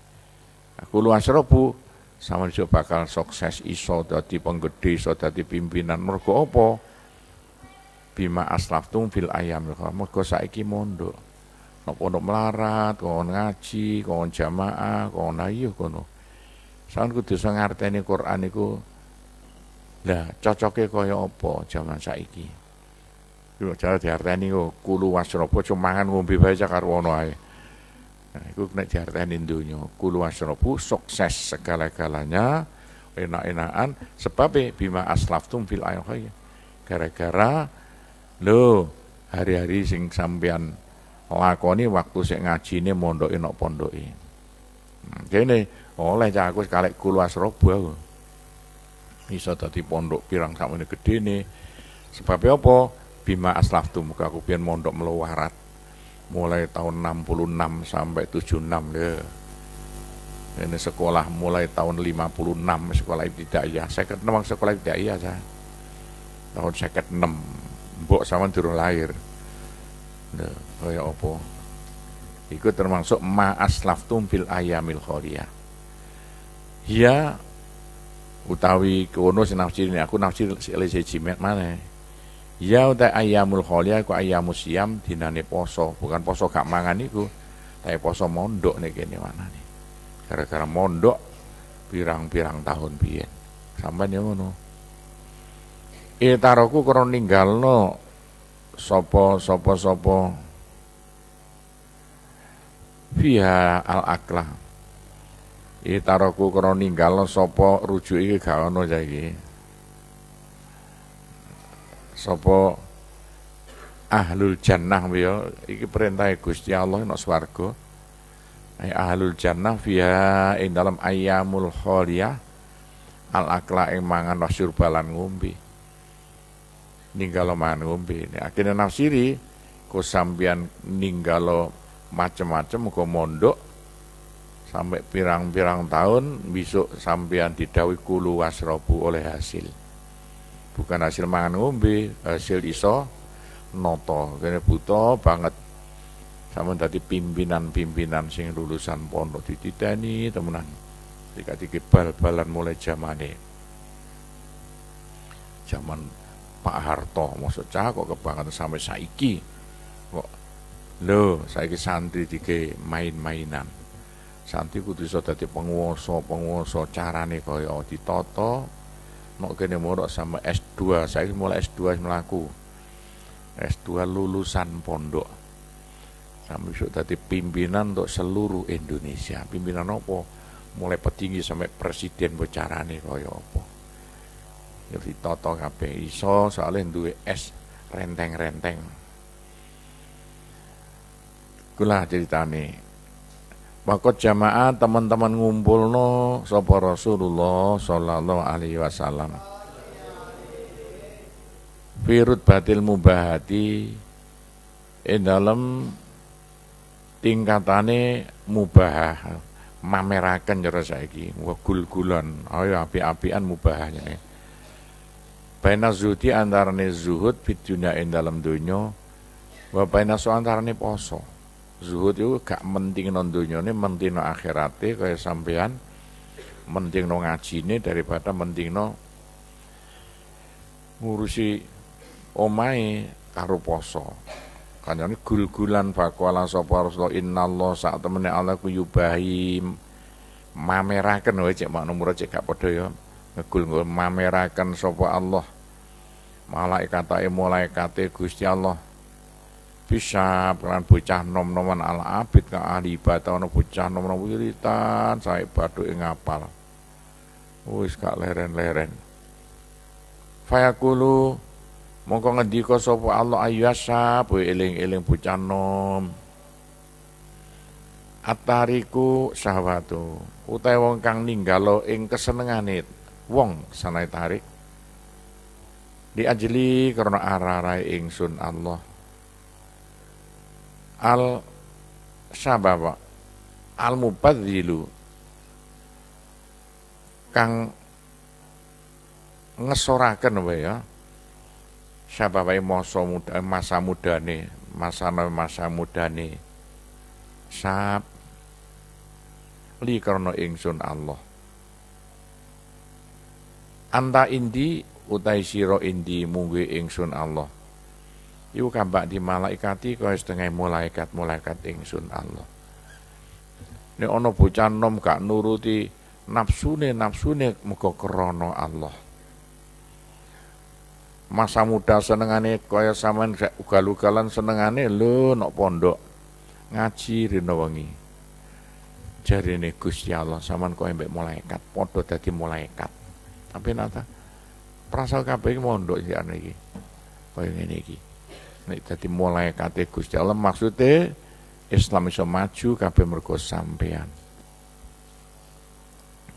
aku luas robu sama juga bakal sukses iso dadi penggede iso dadi pimpinan mergo opo. bima tung fil ayam mergo saiki mondok nopo ono melarat kon ngaji kon jamaah kon ayo iya kono sampean kudu iso ngarteni Quran iku lah cocoke kaya apa jaman saiki cara jare diarteni kok kulo cuma cumangan ngombe bae karo ono ae. Nah, iku nek diarteni donya, kulo wasrapa sukses segala-galanya, enak-enakan sebab e, bima aslaftum fil ayyahi. Gara-gara lho hari-hari sing sampean lakoni waktu sik ngajine mondoke nok pondoke. Hmm, kene oleh cah aku kalek kulo aku. Iso dadi pondok pirang sakmene gedene. Sebab e apa? bima aslaftu muka aku pian mondok meluarat mulai tahun 66 sampai 76 ya. Ini sekolah mulai tahun 56 sekolah tidak ibtidaiyah. Saya ketemu sekolah tidak ibtidaiyah saya. Tahun enam mbok sama turun lahir. oh ya apa? itu termasuk ma aslaftum fil ayamil koria Ya utawi kono sinafsir ini aku nafsir cimet mana Ya udah ayamul kholia ku ayamusiam siam dinane poso, bukan poso gak mangan Tapi poso mondok nih kene mana nih. Gara-gara mondok pirang-pirang tahun biyen. Sampeyan yo ya ngono. Itaroku e ninggal no sopo sopo sopo. fiha al aklah. Itaroku e no sopo sopo rujuke gak ono jadi. Sopo ahlul jannah ya iki perintah Gusti Allah nang swarga ay ahlul jannah fiha ing dalam ayyamul khaliyah al akla ing mangan balan ngombe ninggalo mangan ngombe akhire nafsiri ku sampeyan ninggalo macem-macem ku mondok sampai pirang-pirang tahun besok sampeyan didawi kulu wasrobu oleh hasil bukan hasil mangan ngombe hasil iso noto kene buta banget sama tadi pimpinan-pimpinan sing lulusan pondok dititeni temenan tiga tiga bal-balan mulai zamane zaman Pak Harto maksud cah kok kebangetan sampai saiki kok lo saiki santri tiga main-mainan santri kudu iso dadi penguasa penguasa carane kaya toto Mau kene Morok sama S2 saya mulai S2 melaku S2 lulusan pondok sampai besok tadi pimpinan untuk seluruh Indonesia pimpinan opo mulai petinggi sampai presiden bocarane kaya opo jadi ya toto kape iso soalnya duwe S renteng-renteng kula ceritane Pakot jamaah teman-teman no sopo Rasulullah sallallahu alaihi wasallam. Virut batil mubahati in dalam tingkatane mubah mamerakan cara saiki gul-gulan oh ayo iya, api-apian mubahnya Baina zuti antarane zuhud bidunya in dalam dunyo wa baina so antarane poso Zuhud itu gak penting non ini penting no akhirate kaya sampean penting no ini daripada penting no ngurusi omai karo poso. ini gul-gulan faqala sapa Rasulullah innallaha sak temene Allah ku yubahi mameraken wae cek makna murah cek gak padha ya. Ngegul mamerakan sapa Allah. Malaikatae malaikate Gusti Allah bisa pelan bocah nom-noman ala abid ke ahli ibadah ana bocah nom-nom wiritan saya bathuke ngapal wis kak leren-leren kulu mongko ngediko sapa Allah ayyasab iling eling bocah nom atariku sahabatu utai wong kang ninggalo ing kesenengane wong sanai tarik diajeli karena arah-arah ingsun Allah al sababa al mubadzilu kang ngesoraken wae ya sababai e masa muda masa mudane masa masa mudane sab li karena ingsun Allah anta indi utai siro indi munggu ingsun Allah iku kambak di malaikati kau setengah malaikat malaikat ingsun Allah ini ono bocah nom gak nuruti nafsune nafsune muga krana Allah masa muda senengane kaya sampean gak ugal-ugalan senengane lho nok pondok ngaji rino wengi jarine Gusti Allah sampean kok mbek malaikat padha dadi malaikat tapi nata prasal kabeh mondok iki ane iki kaya ngene iki Nek mulai kate Gusti Allah maksudnya Islam iso maju kabeh mergo sampean.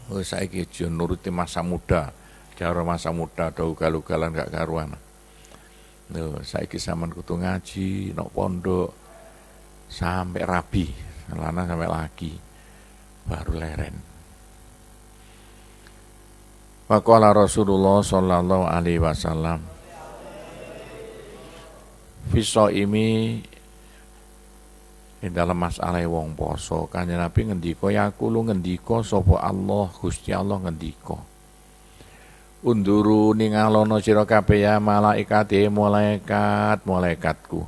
Oh saiki aja nuruti masa muda. Cara masa muda do galugalan gak karuan. Lho, saiki sampean kudu ngaji, nok pondok sampai rabi, lana sampai laki baru leren. Waqala Rasulullah sallallahu alaihi wasallam fiso ini dalam masalah wong poso kanya Nabi ngendiko, ya lu ngendiko, sapa Allah Gusti Allah ngendika unduru ningalono sira kape ya malaikate malaikat malaikatku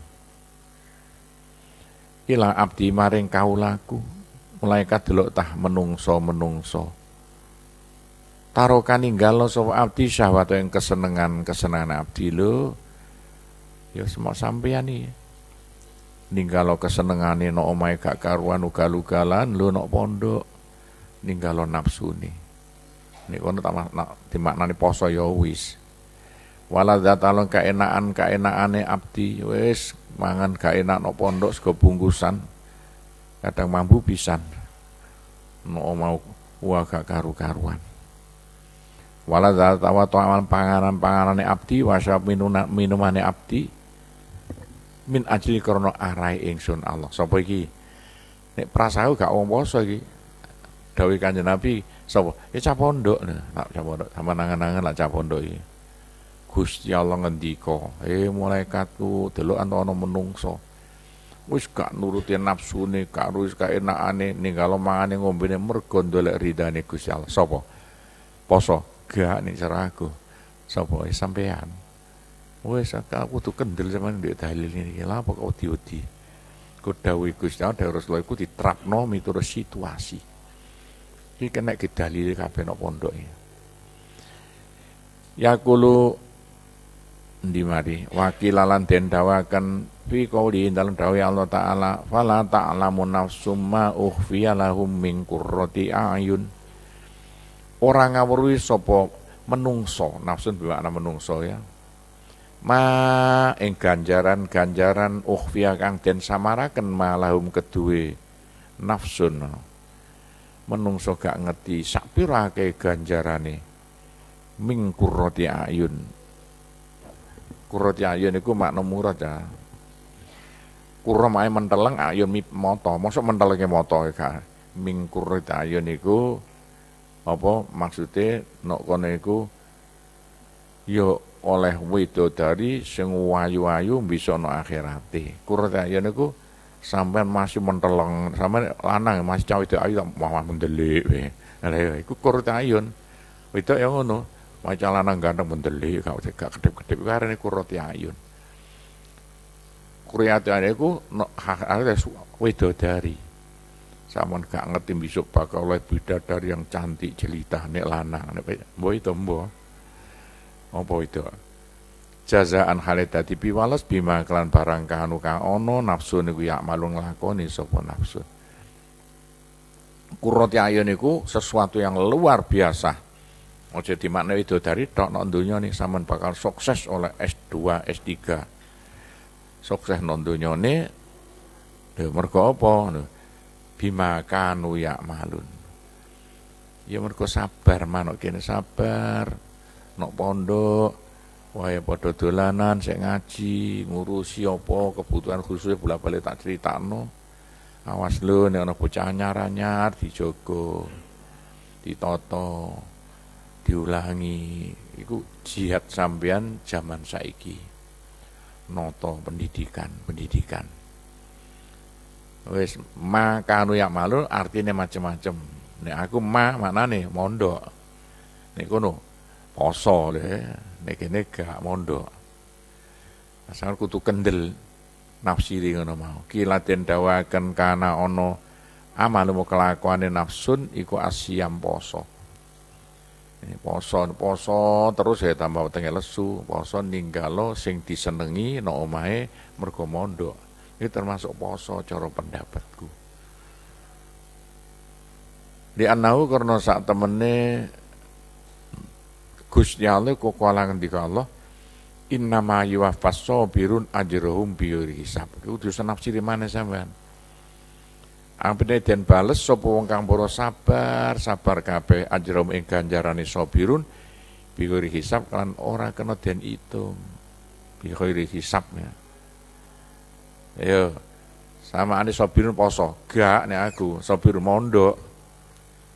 ila abdi maring kaulaku malaikat delok tah menungso menungso tarokan ninggalo sapa abdi syahwat yang kesenengan kesenangan abdi lo Ya semua sampean iki. Ninggalo kesenengane no omahe gak karuan ugal-ugalan lu no pondok. Ninggalo nafsune. Nek kono tak dimaknani poso ya wis. Waladat alon keenaan nih abdi wes mangan gak enak no pondok sego bungkusan. Kadang mampu pisan. No mau wa gak karu-karuan wala tawa amal panganan panganane abdi wasya minuman minumane abdi min ajli krana arai ingsun Allah. Sapa iki? Nek prasahu gak wong poso iki. Dawuh Kanjeng Nabi sapa? Ya cah pondok. Nah, cah pondok sama nangan-nangan lah cah pondok iki. Gusti Allah ngendika, "Eh malaikatku, delok ana menungso." Wis gak nuruti nafsune, gak wis gak enakane, ninggalo mangane ngombene mergo ndolek ridane Gusti Allah. Sapa? Poso. Gak nih cara aku. Sapa ya sampean? wes aku tuh kendel sama ndek dalil ini lha apa kok diudi ku dawuh Gusti Allah dawuh Rasulullah iku diterapno miturut situasi Ini kena didalili kabeh nang pondoke yakulu di mari wakilalan den dawakan fi di dalam Dawai Allah taala fala Taala munafsumma ma alahum lahum min qurrati ayun Orang ngawruhi sapa menungso nafsun bimakna menungso ya ma ing ganjaran-ganjaran ukhfiya kang den samaraken malahum kedue nafsun menungso gak ngerti sak pirake ganjarane ming qurrati ayun kuroti ayun iku makna murad ya kurra mae menteleng ayun mi mata mosok mentelenge mata gak e, ming qurrati ayun iku apa maksudnya nok kono iku yo oleh widodari sing wayu wayu bisa no akhirate. kurta ya niku sampean masih menteleng, sampean lanang masih cawe itu ayu mawah mendelik we. Lha iya, iku ayun Wedok ya ngono, maca lanang ganteng mendelik gak gak kedip-kedip karene kurta ayun. Kurti ayun iku widodari. Samun gak ngerti besok bakal oleh bidadari yang cantik jelita nek lanang nek mbok itu apa itu? Jazaan halet dadi piwales bima kelan barang kanu kang ono nafsu niku yak malung lakoni sapa nafsu. ya ayo niku sesuatu yang luar biasa. Oce dimaknai itu dari tok nok donya nih saman bakal sukses oleh S2, S3. Sukses non nih. lho mergo apa? Bima kanu yak malun. Ya mergo sabar manuk kene sabar nok pondok wae padha dolanan sik ngaji ngurusi apa kebutuhan khusus bola balik tak critakno awas lho nek ana bocah nyar-nyar dijogo ditoto diulangi iku jihad sampean zaman saiki noto pendidikan pendidikan wes ma kanu ya malu artinya macem-macem nek aku ma mana nih mondok nek kono poso deh nek nega mondo mondok asal kutu kendel nafsi di ngono mau kilaten dawakan karena ono mau kelakuane nafsun iku asiam poso poso poso terus saya tambah tengah lesu poso ninggalo sing disenengi no omae mergo mondo ini termasuk poso coro pendapatku di anahu karena saat temene Gusti Allah kok kalangan di Allah innama yuwaffas sabirun ajruhum biyur hisab. Iku dosa nafsiri maneh sampean. Ampene den bales sapa wong kang para sabar, sabar kabeh ajrum ing ganjarane sabirun biyur hisab kan ora kena den itung. biyur hisabnya. ya. Ayo, sama ane sabirun poso. Gak nek aku sabir mondok.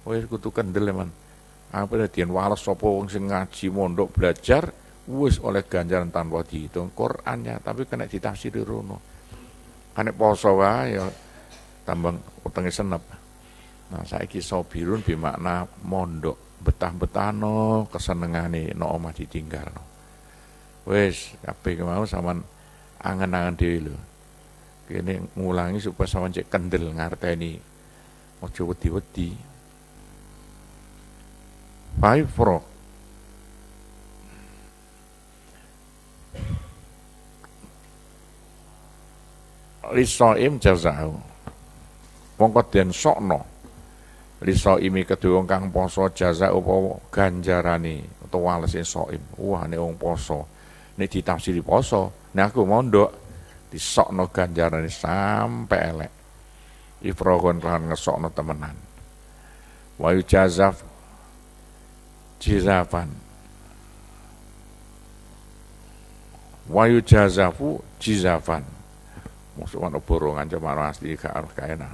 Wis kutu kendel, man apa dian waras sapa wong sing ngaji mondok belajar wis oleh ganjaran tanpa dihitung Qurannya tapi kena ditafsiri rono kena poso wae ya tambang utangi senep nah saiki sabirun bimakna mondok betah betano kesenengane no omah ditinggalno wis kabeh mau sampean angen-angen dhewe lho kene ngulangi supaya sampean cek kendel ngarteni aja wedi-wedi Five Rock. Lisoim jazau. Mongko den sokno. Lisoimi kedua kang poso jazau apa ganjarane utawa walese soim. Wah nek wong poso. Nek ditafsiri poso, nek aku mondok disokno ganjarane sampai elek. Ifrogon kelan ngesokno temenan. Wa jazaf jizafan. Wayu jazafu jizafan. Musuhan borongan cuma asli gak arep kaena.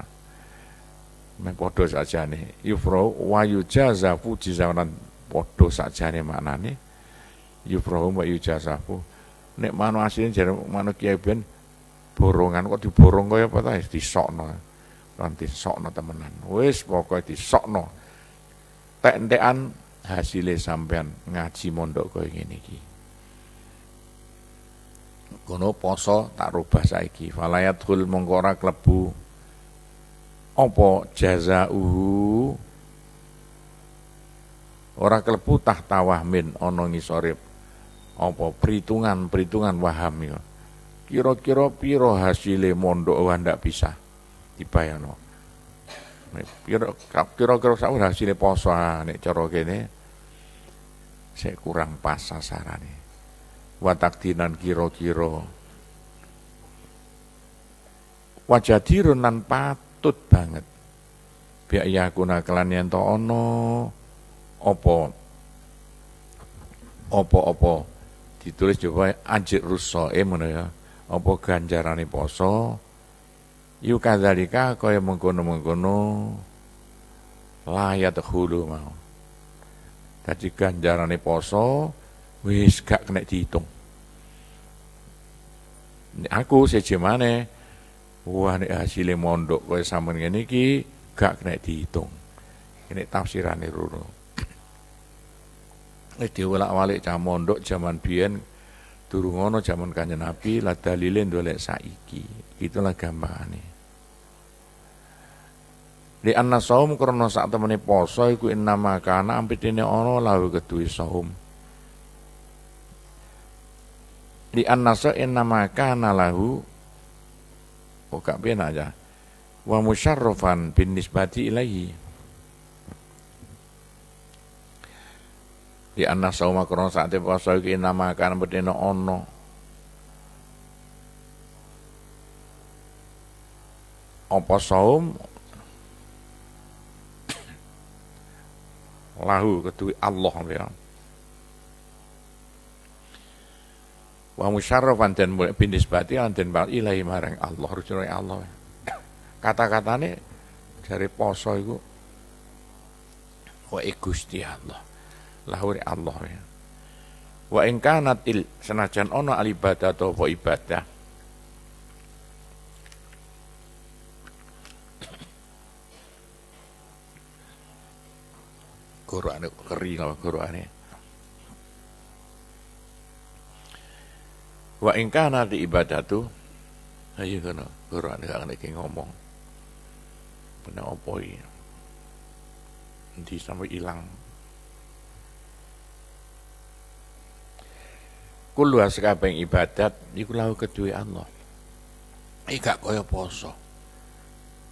Nek saja nih. yufro wayu jazafu jizafanan nih mana nih, yufro wayu jazafu. Nek manu asline jadi manu kiai ben borongan kok diborong ya apa ta ya, disokno. nanti sokno temenan. wes pokoke disokno. tek hasile sampean ngaji mondok kau ingin iki. Kono poso tak rubah saiki. hul mongkora klebu jaza uhu. ora klebu tahta wahmin ana ngisore opo perhitungan-perhitungan waham Kira-kira piro hasilnya mondok wae ndak bisa no. Kira-kira sahur hasilnya poso ah, nek cara kene saya kurang pas sasarane. Watak dinan kira-kira. wajah nan patut banget. Biaya kuna kelan yang to opo apa apa-apa ditulis coba ajik rusa eh ngono ya. opo ganjarane poso Yuka dalika kaya mengkono-mengkono layat hulu mau. Jadi ganjarane poso wis gak kena dihitung. Aku seje maneh wah nek hasilnya mondok kaya sampean ini ki gak kena dihitung. Ini tafsirane rono. Ini diwelak-walik cah mondok zaman biyen turungono zaman kanya Nabi la dalile dolek saiki. Itulah gambarannya. di anna saum krana sak temene poso iku innama kana ampitene ana lawe keduwe saum. Di anna sa innama kana lahu kok oh, gak penak ya. Wa musyarrafan bin nisbati ilahi. di anna saum krana sak temene poso iku innama kana ampitene ana apa saum lahu kedui Allah ya. Wa musyarrafan dan binisbati dan bal ilahi marang Allah rujune Allah. Kata-katane dari poso iku wa Gusti Allah. Lahu Allah ya. Wa in il senajan ono alibadah atau ibadah Qur'ani kering iya apa Qur'ani wa ingka nanti ibadah tu ayo kena Qur'an kang nek ngomong bena opo nanti ndi sampai hilang. Kulo sakabeh ibadat iku lahu kedue Allah. Iki gak kaya poso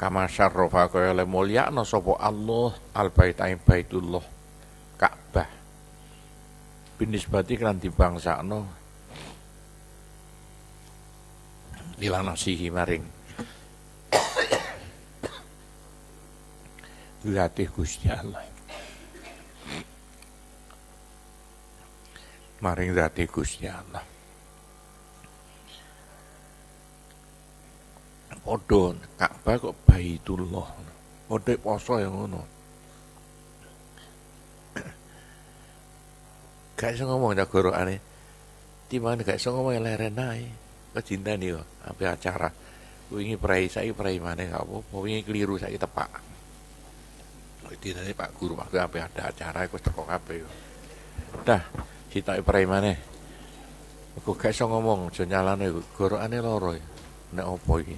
kama syarrafa kaya le mulyakna sapa Allah al bait ai baitullah Ka'bah binisbati kan dibangsakno lilanasihi maring dilatih Gusti Allah maring dilatih Gusti Allah podo Ka'bah kok Baitullah. Padha poso ya ngono. Gak iso ngomong ya Di mana gak iso ngomong ya leren ae. Kecintani kok ape acara. Wingi prai saiki prai maneh gak apa-apa, wingi keliru saiki tepak. tadi Pak Guru waktu apa ada acara iku apa kabeh. Dah, kita prei maneh. Aku gak iso ngomong, aja nyalane gorokane loro. Nek opo ini